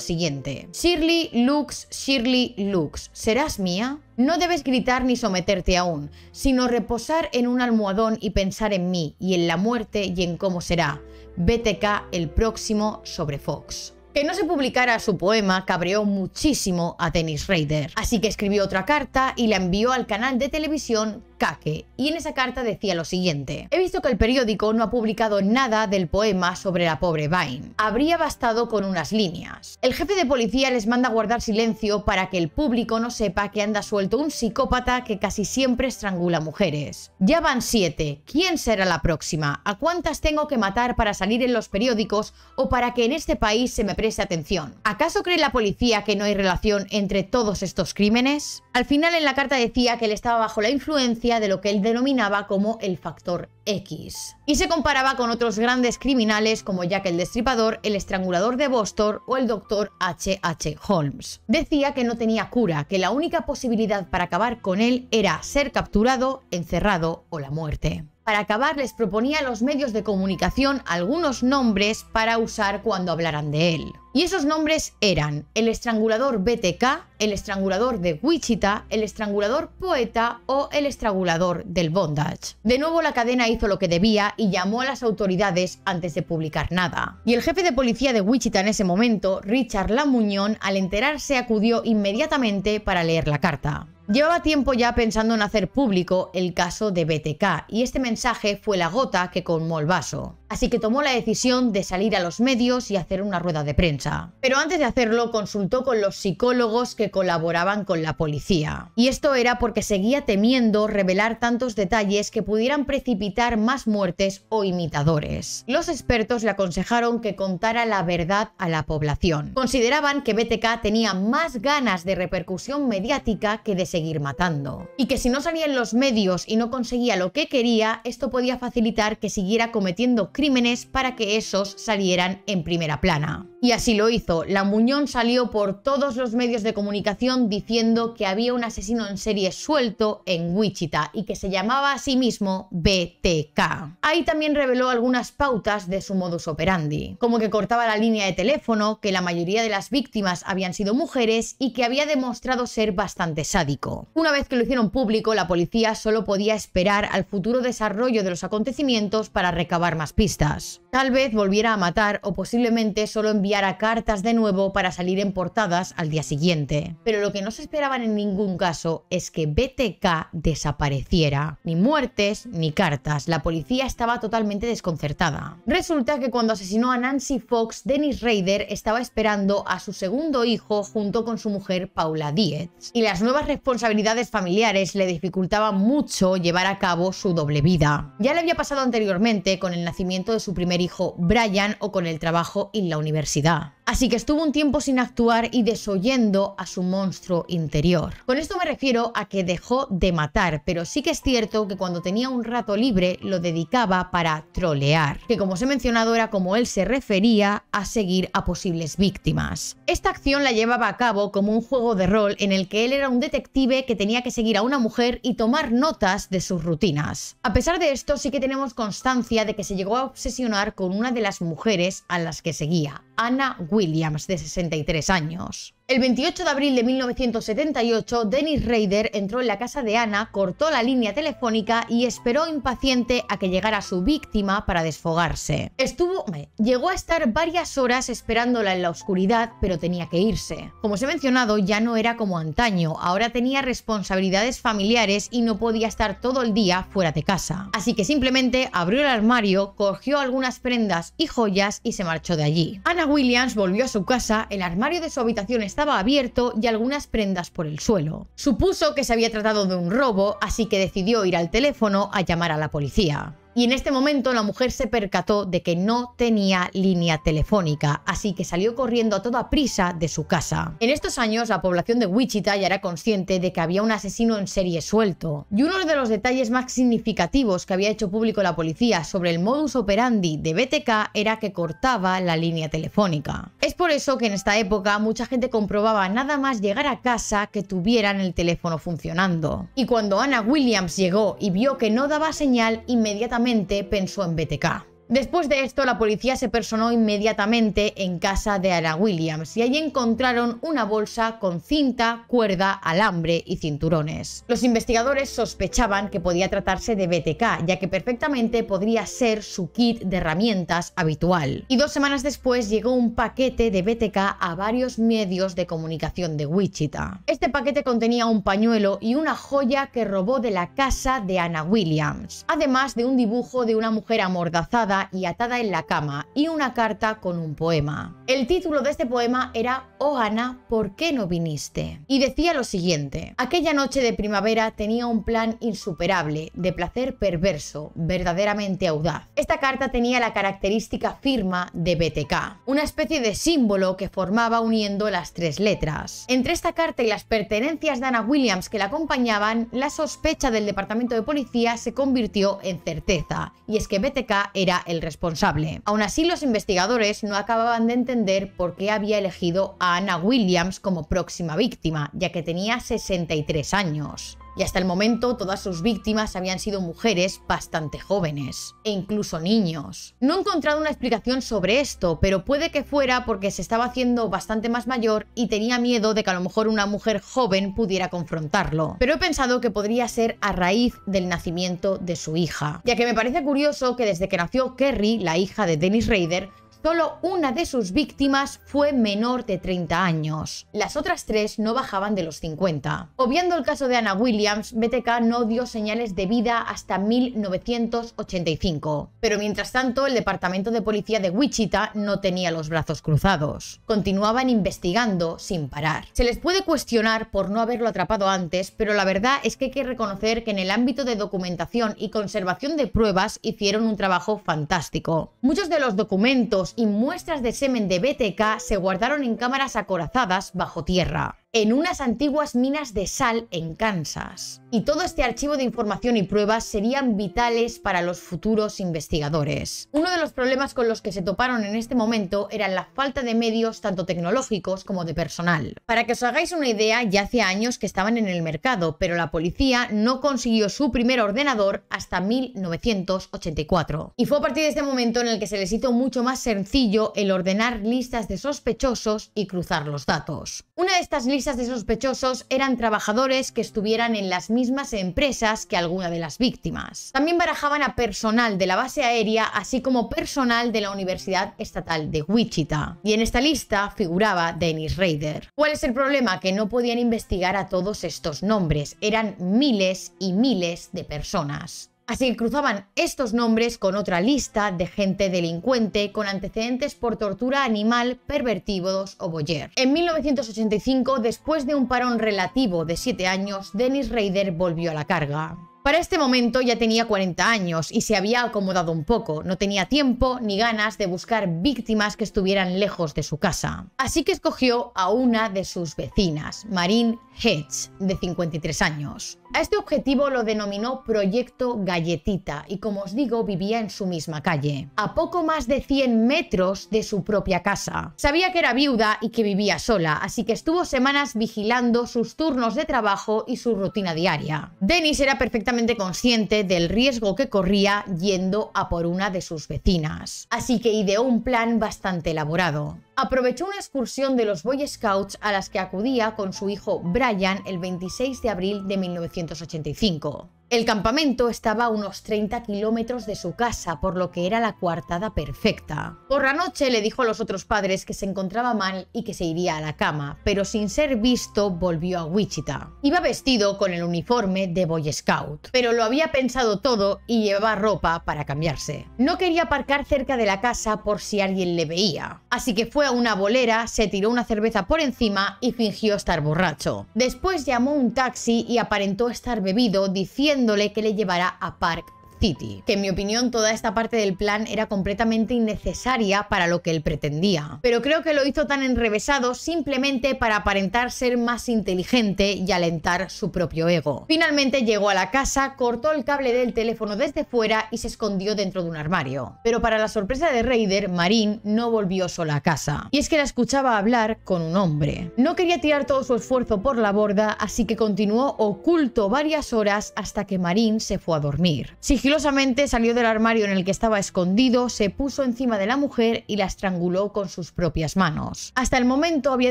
siguiente, Shirley Lux, Shirley Lux, ¿serás mía? No debes gritar ni someterte aún, sino reposar en un almohadón y pensar en mí y en la muerte y en cómo será. BTK el próximo sobre Fox. Que no se publicara su poema cabreó muchísimo a Dennis Rader, así que escribió otra carta y la envió al canal de televisión Kake, y en esa carta decía lo siguiente. He visto que el periódico no ha publicado nada del poema sobre la pobre Vine. Habría bastado con unas líneas. El jefe de policía les manda guardar silencio para que el público no sepa que anda suelto un psicópata que casi siempre estrangula mujeres. Ya van siete. ¿Quién será la próxima? ¿A cuántas tengo que matar para salir en los periódicos o para que en este país se me preste atención? ¿Acaso cree la policía que no hay relación entre todos estos crímenes? Al final en la carta decía que él estaba bajo la influencia de lo que él denominaba como el factor X. Y se comparaba con otros grandes criminales como Jack el Destripador, el Estrangulador de Boston o el Dr. H.H. H. Holmes. Decía que no tenía cura, que la única posibilidad para acabar con él era ser capturado, encerrado o la muerte. Para acabar, les proponía a los medios de comunicación algunos nombres para usar cuando hablaran de él. Y esos nombres eran el estrangulador BTK, el estrangulador de Wichita, el estrangulador poeta o el estrangulador del bondage. De nuevo la cadena hizo lo que debía y llamó a las autoridades antes de publicar nada. Y el jefe de policía de Wichita en ese momento, Richard Lamuñón, al enterarse acudió inmediatamente para leer la carta. Llevaba tiempo ya pensando en hacer público el caso de BTK y este mensaje fue la gota que colmó el vaso. Así que tomó la decisión de salir a los medios y hacer una rueda de prensa. Pero antes de hacerlo consultó con los psicólogos que colaboraban con la policía. Y esto era porque seguía temiendo revelar tantos detalles que pudieran precipitar más muertes o imitadores. Los expertos le aconsejaron que contara la verdad a la población. Consideraban que BTK tenía más ganas de repercusión mediática que de matando. Y que si no salía en los medios y no conseguía lo que quería, esto podía facilitar que siguiera cometiendo crímenes para que esos salieran en primera plana. Y así lo hizo. La Muñón salió por todos los medios de comunicación diciendo que había un asesino en serie suelto en Wichita y que se llamaba a sí mismo BTK. Ahí también reveló algunas pautas de su modus operandi, como que cortaba la línea de teléfono, que la mayoría de las víctimas habían sido mujeres y que había demostrado ser bastante sádico. Una vez que lo hicieron público, la policía solo podía esperar al futuro desarrollo de los acontecimientos para recabar más pistas. Tal vez volviera a matar o posiblemente solo enviara cartas de nuevo para salir en portadas al día siguiente. Pero lo que no se esperaban en ningún caso es que BTK desapareciera. Ni muertes ni cartas, la policía estaba totalmente desconcertada. Resulta que cuando asesinó a Nancy Fox, Dennis Rader estaba esperando a su segundo hijo junto con su mujer Paula Dietz. Y las nuevas responsabilidades familiares le dificultaban mucho llevar a cabo su doble vida. Ya le había pasado anteriormente con el nacimiento de su primer hijo dijo Brian o con el trabajo en la universidad así que estuvo un tiempo sin actuar y desoyendo a su monstruo interior. Con esto me refiero a que dejó de matar, pero sí que es cierto que cuando tenía un rato libre lo dedicaba para trolear, que como os he mencionado era como él se refería a seguir a posibles víctimas. Esta acción la llevaba a cabo como un juego de rol en el que él era un detective que tenía que seguir a una mujer y tomar notas de sus rutinas. A pesar de esto sí que tenemos constancia de que se llegó a obsesionar con una de las mujeres a las que seguía, Ana Williams, de 63 años. El 28 de abril de 1978, Dennis Rader entró en la casa de Ana, cortó la línea telefónica y esperó impaciente a que llegara su víctima para desfogarse. Estuvo, llegó a estar varias horas esperándola en la oscuridad, pero tenía que irse. Como os he mencionado, ya no era como antaño, ahora tenía responsabilidades familiares y no podía estar todo el día fuera de casa. Así que simplemente abrió el armario, cogió algunas prendas y joyas y se marchó de allí. Ana Williams volvió a su casa, el armario de su habitación estaba abierto y algunas prendas por el suelo. Supuso que se había tratado de un robo, así que decidió ir al teléfono a llamar a la policía y en este momento la mujer se percató de que no tenía línea telefónica, así que salió corriendo a toda prisa de su casa. En estos años la población de Wichita ya era consciente de que había un asesino en serie suelto, y uno de los detalles más significativos que había hecho público la policía sobre el modus operandi de BTK era que cortaba la línea telefónica. Es por eso que en esta época mucha gente comprobaba nada más llegar a casa que tuvieran el teléfono funcionando. Y cuando Anna Williams llegó y vio que no daba señal, inmediatamente pensó en BTK. Después de esto, la policía se personó inmediatamente en casa de Ana Williams y allí encontraron una bolsa con cinta, cuerda, alambre y cinturones. Los investigadores sospechaban que podía tratarse de BTK, ya que perfectamente podría ser su kit de herramientas habitual. Y dos semanas después llegó un paquete de BTK a varios medios de comunicación de Wichita. Este paquete contenía un pañuelo y una joya que robó de la casa de Ana Williams, además de un dibujo de una mujer amordazada y atada en la cama y una carta con un poema. El título de este poema era Oh Ana, ¿por qué no viniste? Y decía lo siguiente, aquella noche de primavera tenía un plan insuperable, de placer perverso, verdaderamente audaz. Esta carta tenía la característica firma de BTK, una especie de símbolo que formaba uniendo las tres letras. Entre esta carta y las pertenencias de Ana Williams que la acompañaban, la sospecha del departamento de policía se convirtió en certeza, y es que BTK era el responsable. Aún así, los investigadores no acababan de entender por qué había elegido a Anna Williams como próxima víctima, ya que tenía 63 años y hasta el momento todas sus víctimas habían sido mujeres bastante jóvenes, e incluso niños. No he encontrado una explicación sobre esto, pero puede que fuera porque se estaba haciendo bastante más mayor y tenía miedo de que a lo mejor una mujer joven pudiera confrontarlo. Pero he pensado que podría ser a raíz del nacimiento de su hija, ya que me parece curioso que desde que nació Kerry, la hija de Dennis Rader, Solo una de sus víctimas fue menor de 30 años. Las otras tres no bajaban de los 50. Obviando el caso de Anna Williams, BTK no dio señales de vida hasta 1985. Pero mientras tanto, el departamento de policía de Wichita no tenía los brazos cruzados. Continuaban investigando sin parar. Se les puede cuestionar por no haberlo atrapado antes, pero la verdad es que hay que reconocer que en el ámbito de documentación y conservación de pruebas hicieron un trabajo fantástico. Muchos de los documentos y muestras de semen de BTK se guardaron en cámaras acorazadas bajo tierra en unas antiguas minas de sal en Kansas. Y todo este archivo de información y pruebas serían vitales para los futuros investigadores. Uno de los problemas con los que se toparon en este momento era la falta de medios tanto tecnológicos como de personal. Para que os hagáis una idea, ya hacía años que estaban en el mercado, pero la policía no consiguió su primer ordenador hasta 1984. Y fue a partir de este momento en el que se les hizo mucho más sencillo el ordenar listas de sospechosos y cruzar los datos. Una de estas listas de sospechosos eran trabajadores que estuvieran en las mismas empresas que alguna de las víctimas. También barajaban a personal de la base aérea, así como personal de la Universidad Estatal de Wichita. Y en esta lista figuraba Dennis Raider. ¿Cuál es el problema? Que no podían investigar a todos estos nombres. Eran miles y miles de personas. Así que cruzaban estos nombres con otra lista de gente delincuente con antecedentes por tortura animal, pervertidos o boyer. En 1985, después de un parón relativo de 7 años, Dennis Raider volvió a la carga. Para este momento ya tenía 40 años y se había acomodado un poco, no tenía tiempo ni ganas de buscar víctimas que estuvieran lejos de su casa. Así que escogió a una de sus vecinas, Marine Hedge, de 53 años. A este objetivo lo denominó Proyecto Galletita y como os digo vivía en su misma calle, a poco más de 100 metros de su propia casa. Sabía que era viuda y que vivía sola, así que estuvo semanas vigilando sus turnos de trabajo y su rutina diaria. Dennis era perfectamente consciente del riesgo que corría yendo a por una de sus vecinas. Así que ideó un plan bastante elaborado. Aprovechó una excursión de los Boy Scouts a las que acudía con su hijo Brian el 26 de abril de 1985. El campamento estaba a unos 30 kilómetros de su casa, por lo que era la coartada perfecta. Por la noche le dijo a los otros padres que se encontraba mal y que se iría a la cama, pero sin ser visto volvió a Wichita. Iba vestido con el uniforme de Boy Scout, pero lo había pensado todo y llevaba ropa para cambiarse. No quería aparcar cerca de la casa por si alguien le veía, así que fue a una bolera, se tiró una cerveza por encima y fingió estar borracho. Después llamó un taxi y aparentó estar bebido diciendo que le llevará a Park Titi. que en mi opinión toda esta parte del plan era completamente innecesaria para lo que él pretendía. Pero creo que lo hizo tan enrevesado simplemente para aparentar ser más inteligente y alentar su propio ego. Finalmente llegó a la casa, cortó el cable del teléfono desde fuera y se escondió dentro de un armario. Pero para la sorpresa de Raider, Marine no volvió sola a casa. Y es que la escuchaba hablar con un hombre. No quería tirar todo su esfuerzo por la borda, así que continuó oculto varias horas hasta que Marine se fue a dormir. Sigilosamente salió del armario en el que estaba escondido, se puso encima de la mujer y la estranguló con sus propias manos. Hasta el momento había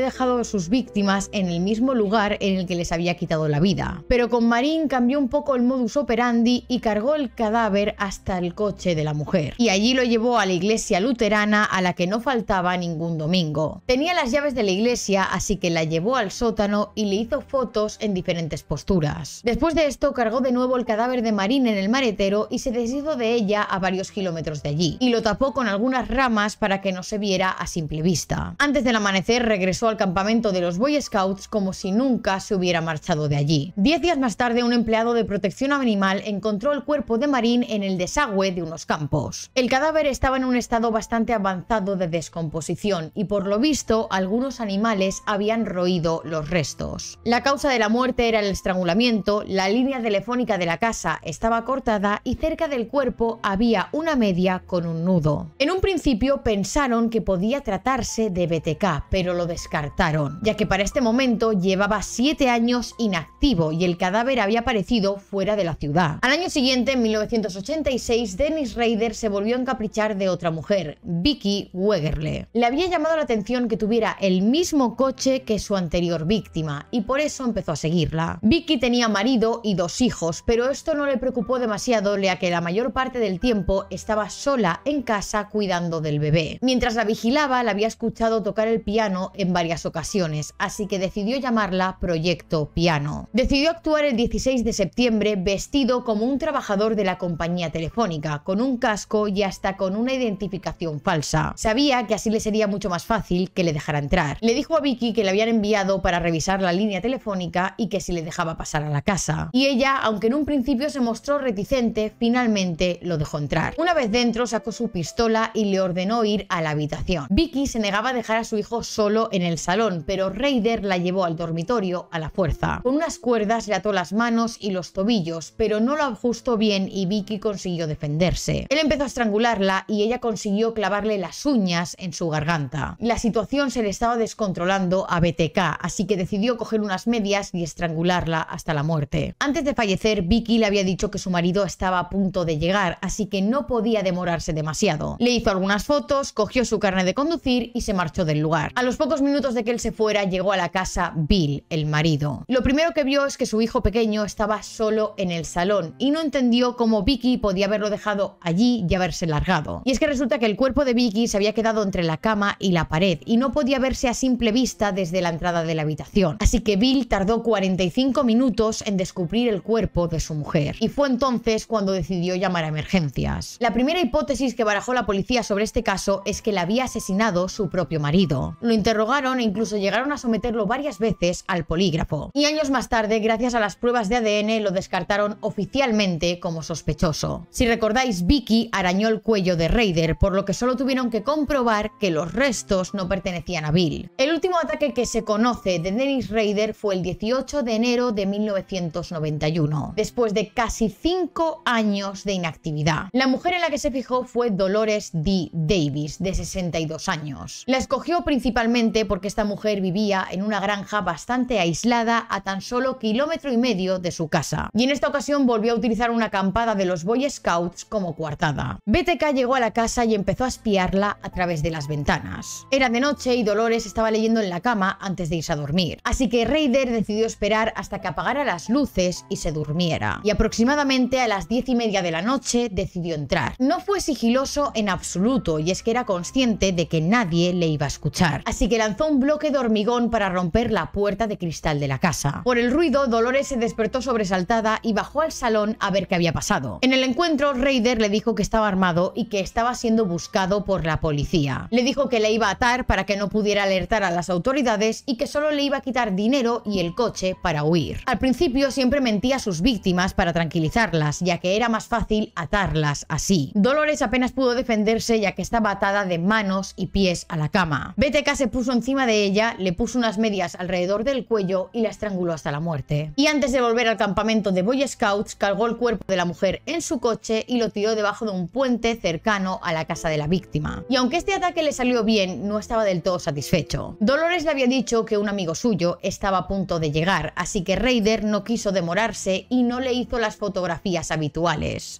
dejado a sus víctimas en el mismo lugar en el que les había quitado la vida. Pero con Marín cambió un poco el modus operandi y cargó el cadáver hasta el coche de la mujer. Y allí lo llevó a la iglesia luterana a la que no faltaba ningún domingo. Tenía las llaves de la iglesia, así que la llevó al sótano y le hizo fotos en diferentes posturas. Después de esto cargó de nuevo el cadáver de Marín en el maretero y se deshizo de ella a varios kilómetros de allí, y lo tapó con algunas ramas para que no se viera a simple vista. Antes del amanecer regresó al campamento de los Boy Scouts como si nunca se hubiera marchado de allí. Diez días más tarde, un empleado de protección animal encontró el cuerpo de Marín en el desagüe de unos campos. El cadáver estaba en un estado bastante avanzado de descomposición y por lo visto algunos animales habían roído los restos. La causa de la muerte era el estrangulamiento, la línea telefónica de la casa estaba cortada y cerca del cuerpo había una media con un nudo. En un principio pensaron que podía tratarse de BTK, pero lo descartaron, ya que para este momento llevaba 7 años inactivo y el cadáver había aparecido fuera de la ciudad. Al año siguiente, en 1986, Dennis Rader se volvió a encaprichar de otra mujer, Vicky Wegerle. Le había llamado la atención que tuviera el mismo coche que su anterior víctima y por eso empezó a seguirla. Vicky tenía marido y dos hijos, pero esto no le preocupó demasiado, que la mayor parte del tiempo estaba sola en casa cuidando del bebé. Mientras la vigilaba, la había escuchado tocar el piano en varias ocasiones, así que decidió llamarla Proyecto Piano. Decidió actuar el 16 de septiembre vestido como un trabajador de la compañía telefónica, con un casco y hasta con una identificación falsa. Sabía que así le sería mucho más fácil que le dejara entrar. Le dijo a Vicky que le habían enviado para revisar la línea telefónica y que si le dejaba pasar a la casa. Y ella, aunque en un principio se mostró reticente, finalmente lo dejó entrar. Una vez dentro, sacó su pistola y le ordenó ir a la habitación. Vicky se negaba a dejar a su hijo solo en el salón, pero Raider la llevó al dormitorio a la fuerza. Con unas cuerdas le ató las manos y los tobillos, pero no lo ajustó bien y Vicky consiguió defenderse. Él empezó a estrangularla y ella consiguió clavarle las uñas en su garganta. La situación se le estaba descontrolando a BTK, así que decidió coger unas medias y estrangularla hasta la muerte. Antes de fallecer, Vicky le había dicho que su marido estaba punto de llegar, así que no podía demorarse demasiado. Le hizo algunas fotos, cogió su carne de conducir y se marchó del lugar. A los pocos minutos de que él se fuera, llegó a la casa Bill, el marido. Lo primero que vio es que su hijo pequeño estaba solo en el salón y no entendió cómo Vicky podía haberlo dejado allí y haberse largado. Y es que resulta que el cuerpo de Vicky se había quedado entre la cama y la pared y no podía verse a simple vista desde la entrada de la habitación. Así que Bill tardó 45 minutos en descubrir el cuerpo de su mujer. Y fue entonces cuando decidió llamar a emergencias. La primera hipótesis que barajó la policía sobre este caso es que la había asesinado su propio marido. Lo interrogaron e incluso llegaron a someterlo varias veces al polígrafo. Y años más tarde, gracias a las pruebas de ADN, lo descartaron oficialmente como sospechoso. Si recordáis, Vicky arañó el cuello de Raider, por lo que solo tuvieron que comprobar que los restos no pertenecían a Bill. El último ataque que se conoce de Dennis Raider fue el 18 de enero de 1991, después de casi cinco años años de inactividad. La mujer en la que se fijó fue Dolores D. Davis, de 62 años. La escogió principalmente porque esta mujer vivía en una granja bastante aislada a tan solo kilómetro y medio de su casa. Y en esta ocasión volvió a utilizar una acampada de los Boy Scouts como coartada. BTK llegó a la casa y empezó a espiarla a través de las ventanas. Era de noche y Dolores estaba leyendo en la cama antes de irse a dormir, así que Raider decidió esperar hasta que apagara las luces y se durmiera. Y aproximadamente a las 10 y media de la noche decidió entrar. No fue sigiloso en absoluto y es que era consciente de que nadie le iba a escuchar, así que lanzó un bloque de hormigón para romper la puerta de cristal de la casa. Por el ruido, Dolores se despertó sobresaltada y bajó al salón a ver qué había pasado. En el encuentro, Raider le dijo que estaba armado y que estaba siendo buscado por la policía. Le dijo que le iba a atar para que no pudiera alertar a las autoridades y que solo le iba a quitar dinero y el coche para huir. Al principio siempre mentía a sus víctimas para tranquilizarlas, ya que era más fácil atarlas así. Dolores apenas pudo defenderse ya que estaba atada de manos y pies a la cama. BTK se puso encima de ella, le puso unas medias alrededor del cuello y la estranguló hasta la muerte. Y antes de volver al campamento de Boy Scouts, cargó el cuerpo de la mujer en su coche y lo tiró debajo de un puente cercano a la casa de la víctima. Y aunque este ataque le salió bien, no estaba del todo satisfecho. Dolores le había dicho que un amigo suyo estaba a punto de llegar, así que Raider no quiso demorarse y no le hizo las fotografías habituales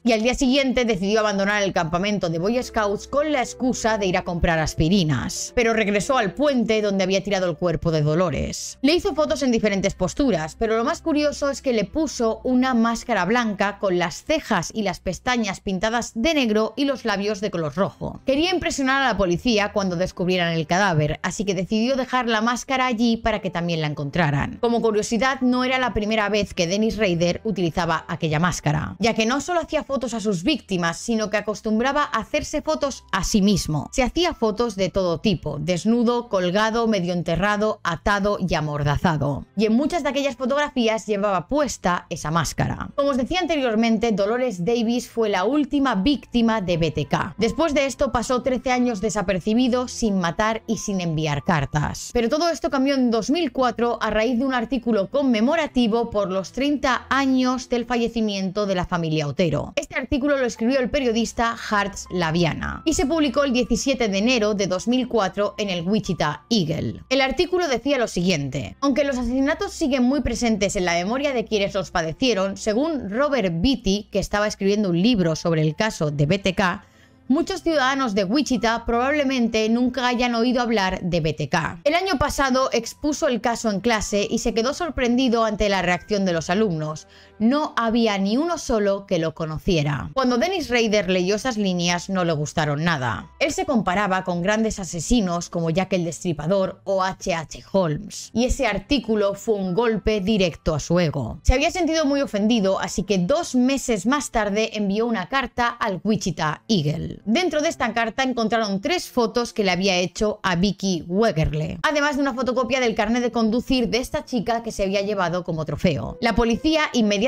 y al día siguiente decidió abandonar el campamento de Boy Scouts con la excusa de ir a comprar aspirinas. Pero regresó al puente donde había tirado el cuerpo de Dolores. Le hizo fotos en diferentes posturas, pero lo más curioso es que le puso una máscara blanca con las cejas y las pestañas pintadas de negro y los labios de color rojo. Quería impresionar a la policía cuando descubrieran el cadáver, así que decidió dejar la máscara allí para que también la encontraran. Como curiosidad, no era la primera vez que Dennis Rader utilizaba aquella máscara, ya que no no solo hacía fotos a sus víctimas, sino que acostumbraba a hacerse fotos a sí mismo. Se hacía fotos de todo tipo, desnudo, colgado, medio enterrado, atado y amordazado. Y en muchas de aquellas fotografías llevaba puesta esa máscara. Como os decía anteriormente, Dolores Davis fue la última víctima de BTK. Después de esto pasó 13 años desapercibido, sin matar y sin enviar cartas. Pero todo esto cambió en 2004 a raíz de un artículo conmemorativo por los 30 años del fallecimiento de la familia este artículo lo escribió el periodista Hartz Laviana y se publicó el 17 de enero de 2004 en el Wichita Eagle. El artículo decía lo siguiente, aunque los asesinatos siguen muy presentes en la memoria de quienes los padecieron, según Robert Beatty, que estaba escribiendo un libro sobre el caso de BTK, Muchos ciudadanos de Wichita probablemente nunca hayan oído hablar de BTK. El año pasado expuso el caso en clase y se quedó sorprendido ante la reacción de los alumnos no había ni uno solo que lo conociera. Cuando Dennis Rader leyó esas líneas no le gustaron nada. Él se comparaba con grandes asesinos como Jack el Destripador o H.H. Holmes, y ese artículo fue un golpe directo a su ego. Se había sentido muy ofendido, así que dos meses más tarde envió una carta al Wichita Eagle. Dentro de esta carta encontraron tres fotos que le había hecho a Vicky Wegerle, además de una fotocopia del carnet de conducir de esta chica que se había llevado como trofeo. La policía inmediatamente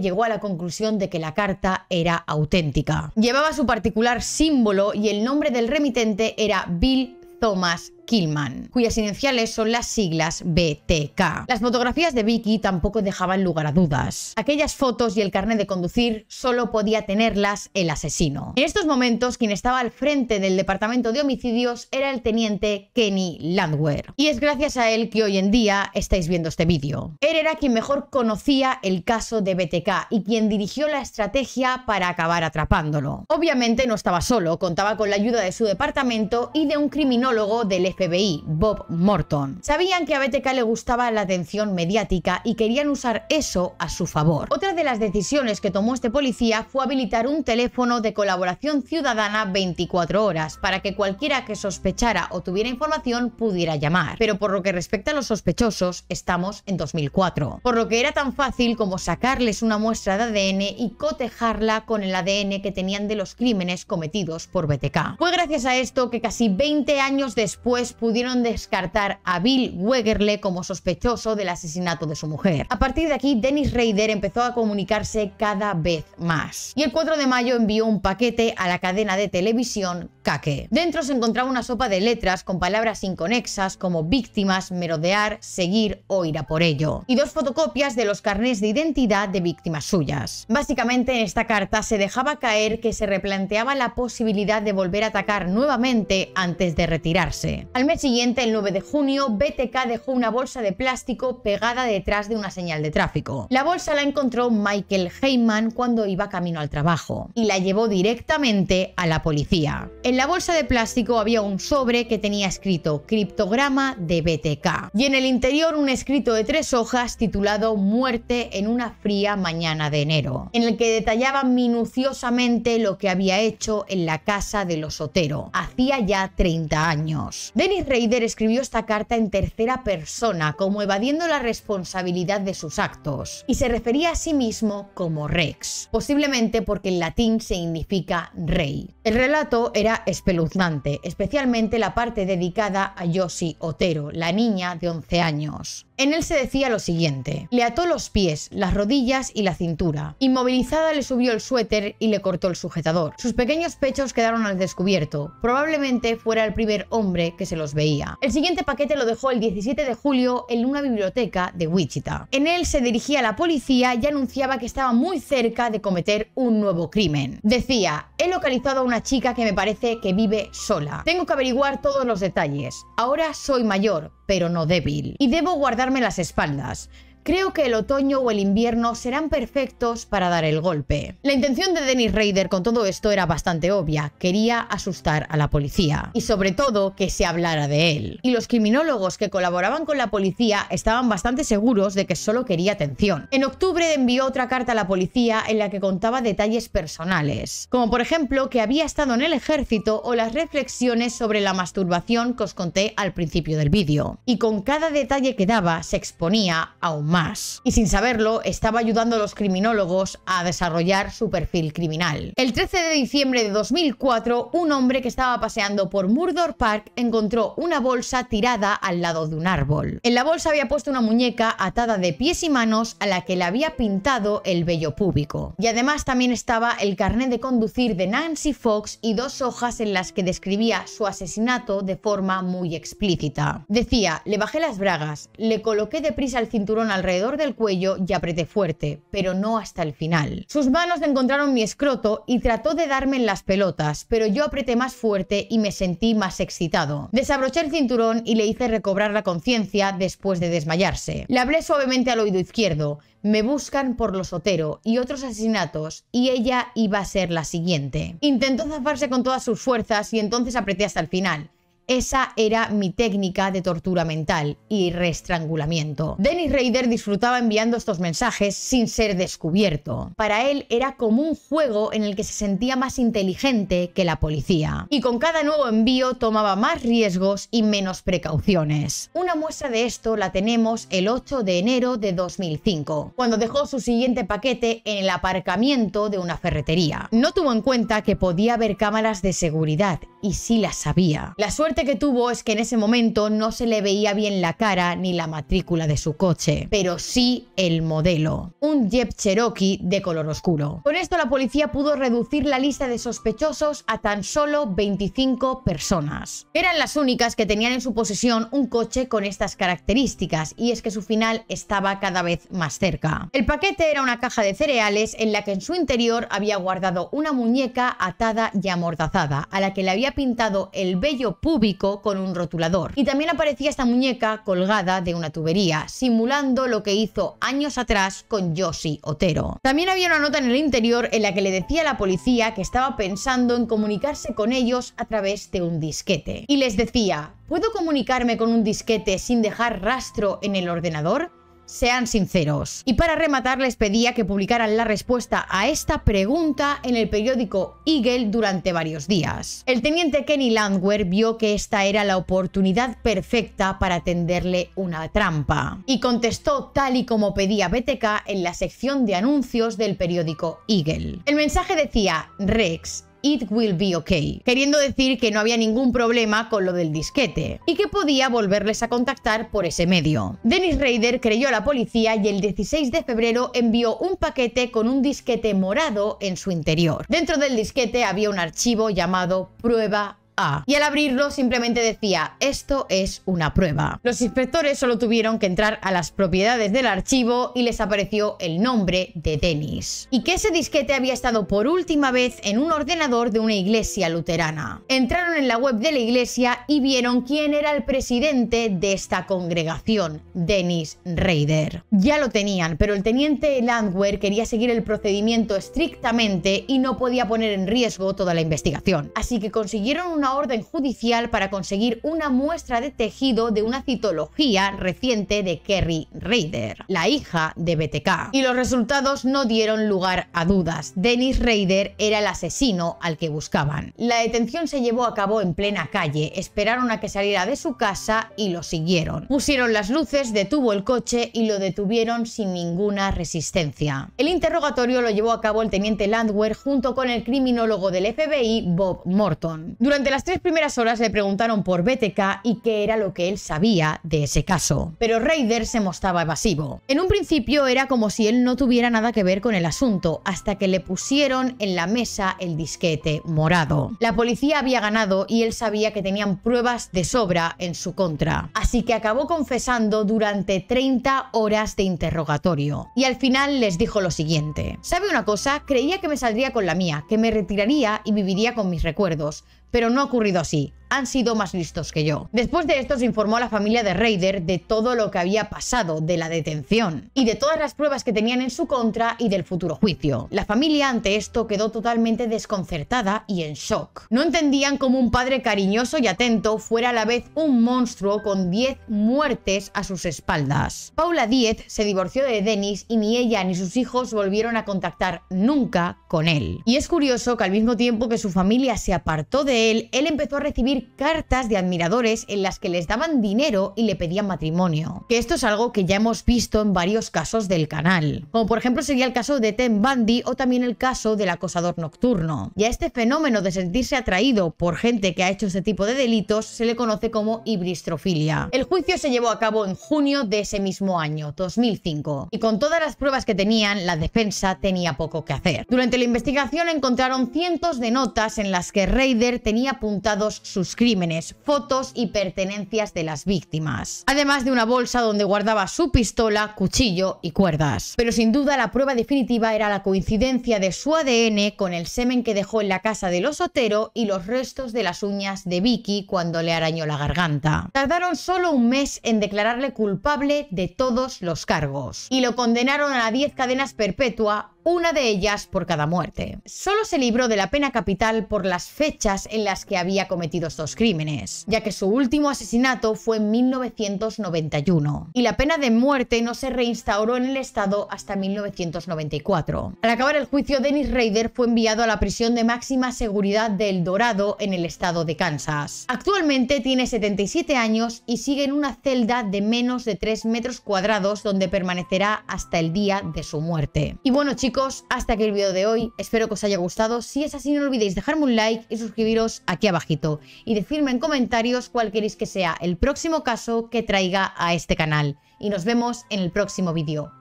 llegó a la conclusión de que la carta era auténtica. Llevaba su particular símbolo y el nombre del remitente era Bill Thomas Killman, cuyas iniciales son las siglas BTK. Las fotografías de Vicky tampoco dejaban lugar a dudas. Aquellas fotos y el carnet de conducir solo podía tenerlas el asesino. En estos momentos, quien estaba al frente del departamento de homicidios era el teniente Kenny Landwehr. Y es gracias a él que hoy en día estáis viendo este vídeo. Él era quien mejor conocía el caso de BTK y quien dirigió la estrategia para acabar atrapándolo. Obviamente no estaba solo, contaba con la ayuda de su departamento y de un criminólogo del PBI Bob Morton. Sabían que a BTK le gustaba la atención mediática y querían usar eso a su favor. Otra de las decisiones que tomó este policía fue habilitar un teléfono de colaboración ciudadana 24 horas para que cualquiera que sospechara o tuviera información pudiera llamar. Pero por lo que respecta a los sospechosos, estamos en 2004. Por lo que era tan fácil como sacarles una muestra de ADN y cotejarla con el ADN que tenían de los crímenes cometidos por BTK. Fue gracias a esto que casi 20 años después pudieron descartar a Bill Wegerle como sospechoso del asesinato de su mujer. A partir de aquí, Dennis Rader empezó a comunicarse cada vez más. Y el 4 de mayo envió un paquete a la cadena de televisión Kake. Dentro se encontraba una sopa de letras con palabras inconexas como víctimas, merodear, seguir o ir a por ello. Y dos fotocopias de los carnés de identidad de víctimas suyas. Básicamente en esta carta se dejaba caer que se replanteaba la posibilidad de volver a atacar nuevamente antes de retirarse. Al mes siguiente, el 9 de junio, BTK dejó una bolsa de plástico pegada detrás de una señal de tráfico. La bolsa la encontró Michael Heyman cuando iba camino al trabajo y la llevó directamente a la policía. En la bolsa de plástico había un sobre que tenía escrito criptograma de BTK y en el interior un escrito de tres hojas titulado Muerte en una fría mañana de enero, en el que detallaba minuciosamente lo que había hecho en la casa de los Otero hacía ya 30 años. Dennis Rader escribió esta carta en tercera persona, como evadiendo la responsabilidad de sus actos, y se refería a sí mismo como Rex, posiblemente porque en latín significa rey. El relato era espeluznante, especialmente la parte dedicada a Yoshi Otero, la niña de 11 años. En él se decía lo siguiente, le ató los pies, las rodillas y la cintura. Inmovilizada le subió el suéter y le cortó el sujetador. Sus pequeños pechos quedaron al descubierto. Probablemente fuera el primer hombre que se los veía. El siguiente paquete lo dejó el 17 de julio en una biblioteca de Wichita. En él se dirigía a la policía y anunciaba que estaba muy cerca de cometer un nuevo crimen. Decía, he localizado a una chica que me parece que vive sola. Tengo que averiguar todos los detalles. Ahora soy mayor pero no débil. Y debo guardarme las espaldas. Creo que el otoño o el invierno serán perfectos para dar el golpe. La intención de Dennis Rader con todo esto era bastante obvia, quería asustar a la policía y sobre todo que se hablara de él. Y los criminólogos que colaboraban con la policía estaban bastante seguros de que solo quería atención. En octubre envió otra carta a la policía en la que contaba detalles personales, como por ejemplo que había estado en el ejército o las reflexiones sobre la masturbación que os conté al principio del vídeo. Y con cada detalle que daba se exponía a más y sin saberlo, estaba ayudando a los criminólogos a desarrollar su perfil criminal. El 13 de diciembre de 2004, un hombre que estaba paseando por Murdor Park encontró una bolsa tirada al lado de un árbol. En la bolsa había puesto una muñeca atada de pies y manos a la que le había pintado el vello público. Y además también estaba el carnet de conducir de Nancy Fox y dos hojas en las que describía su asesinato de forma muy explícita. Decía, le bajé las bragas, le coloqué deprisa el cinturón al alrededor del cuello y apreté fuerte, pero no hasta el final. Sus manos encontraron mi escroto y trató de darme en las pelotas, pero yo apreté más fuerte y me sentí más excitado. Desabroché el cinturón y le hice recobrar la conciencia después de desmayarse. Le hablé suavemente al oído izquierdo, me buscan por los Otero y otros asesinatos y ella iba a ser la siguiente. Intentó zafarse con todas sus fuerzas y entonces apreté hasta el final esa era mi técnica de tortura mental y reestrangulamiento. Dennis Raider disfrutaba enviando estos mensajes sin ser descubierto. Para él era como un juego en el que se sentía más inteligente que la policía. Y con cada nuevo envío tomaba más riesgos y menos precauciones. Una muestra de esto la tenemos el 8 de enero de 2005, cuando dejó su siguiente paquete en el aparcamiento de una ferretería. No tuvo en cuenta que podía haber cámaras de seguridad y sí las había. La suerte que tuvo es que en ese momento no se le veía bien la cara ni la matrícula de su coche, pero sí el modelo, un Jeep Cherokee de color oscuro. Con esto la policía pudo reducir la lista de sospechosos a tan solo 25 personas. Eran las únicas que tenían en su posesión un coche con estas características y es que su final estaba cada vez más cerca. El paquete era una caja de cereales en la que en su interior había guardado una muñeca atada y amordazada, a la que le había pintado el bello pub con un rotulador. Y también aparecía esta muñeca colgada de una tubería, simulando lo que hizo años atrás con Yoshi Otero. También había una nota en el interior en la que le decía a la policía que estaba pensando en comunicarse con ellos a través de un disquete. Y les decía, ¿puedo comunicarme con un disquete sin dejar rastro en el ordenador? sean sinceros. Y para rematar les pedía que publicaran la respuesta a esta pregunta en el periódico Eagle durante varios días. El teniente Kenny Landwehr vio que esta era la oportunidad perfecta para tenderle una trampa y contestó tal y como pedía BTK en la sección de anuncios del periódico Eagle. El mensaje decía, Rex, It Will Be Okay, queriendo decir que no había ningún problema con lo del disquete y que podía volverles a contactar por ese medio. Dennis Rader creyó a la policía y el 16 de febrero envió un paquete con un disquete morado en su interior. Dentro del disquete había un archivo llamado Prueba y al abrirlo simplemente decía, esto es una prueba. Los inspectores solo tuvieron que entrar a las propiedades del archivo y les apareció el nombre de Dennis. Y que ese disquete había estado por última vez en un ordenador de una iglesia luterana. Entraron en la web de la iglesia y vieron quién era el presidente de esta congregación, Dennis Raider. Ya lo tenían, pero el teniente Landwehr quería seguir el procedimiento estrictamente y no podía poner en riesgo toda la investigación. Así que consiguieron un orden judicial para conseguir una muestra de tejido de una citología reciente de Kerry Raider, la hija de BTK. Y los resultados no dieron lugar a dudas. Dennis Raider era el asesino al que buscaban. La detención se llevó a cabo en plena calle, esperaron a que saliera de su casa y lo siguieron. Pusieron las luces, detuvo el coche y lo detuvieron sin ninguna resistencia. El interrogatorio lo llevó a cabo el teniente Landwehr junto con el criminólogo del FBI Bob Morton. Durante las tres primeras horas le preguntaron por BTK y qué era lo que él sabía de ese caso, pero Raider se mostraba evasivo. En un principio era como si él no tuviera nada que ver con el asunto, hasta que le pusieron en la mesa el disquete morado. La policía había ganado y él sabía que tenían pruebas de sobra en su contra, así que acabó confesando durante 30 horas de interrogatorio. Y al final les dijo lo siguiente, ¿sabe una cosa? Creía que me saldría con la mía, que me retiraría y viviría con mis recuerdos, pero no ha ocurrido así han sido más listos que yo. Después de esto se informó a la familia de Raider de todo lo que había pasado, de la detención y de todas las pruebas que tenían en su contra y del futuro juicio. La familia ante esto quedó totalmente desconcertada y en shock. No entendían cómo un padre cariñoso y atento fuera a la vez un monstruo con 10 muertes a sus espaldas. Paula Diez se divorció de Dennis y ni ella ni sus hijos volvieron a contactar nunca con él. Y es curioso que al mismo tiempo que su familia se apartó de él, él empezó a recibir cartas de admiradores en las que les daban dinero y le pedían matrimonio. Que esto es algo que ya hemos visto en varios casos del canal. Como por ejemplo sería el caso de Ten Bundy o también el caso del acosador nocturno. Y a este fenómeno de sentirse atraído por gente que ha hecho este tipo de delitos se le conoce como ibristrofilia. El juicio se llevó a cabo en junio de ese mismo año, 2005. Y con todas las pruebas que tenían, la defensa tenía poco que hacer. Durante la investigación encontraron cientos de notas en las que Raider tenía apuntados sus crímenes, fotos y pertenencias de las víctimas, además de una bolsa donde guardaba su pistola, cuchillo y cuerdas. Pero sin duda la prueba definitiva era la coincidencia de su ADN con el semen que dejó en la casa del osotero y los restos de las uñas de Vicky cuando le arañó la garganta. Tardaron solo un mes en declararle culpable de todos los cargos y lo condenaron a 10 cadenas perpetua una de ellas por cada muerte. Solo se libró de la pena capital por las fechas en las que había cometido dos crímenes, ya que su último asesinato fue en 1991 y la pena de muerte no se reinstauró en el Estado hasta 1994. Al acabar el juicio, Dennis Rader fue enviado a la prisión de máxima seguridad del Dorado en el estado de Kansas. Actualmente tiene 77 años y sigue en una celda de menos de 3 metros cuadrados donde permanecerá hasta el día de su muerte. Y bueno chicos, hasta aquí el vídeo de hoy, espero que os haya gustado, si es así no olvidéis dejarme un like y suscribiros aquí abajito y decirme en comentarios cuál queréis que sea el próximo caso que traiga a este canal. Y nos vemos en el próximo vídeo.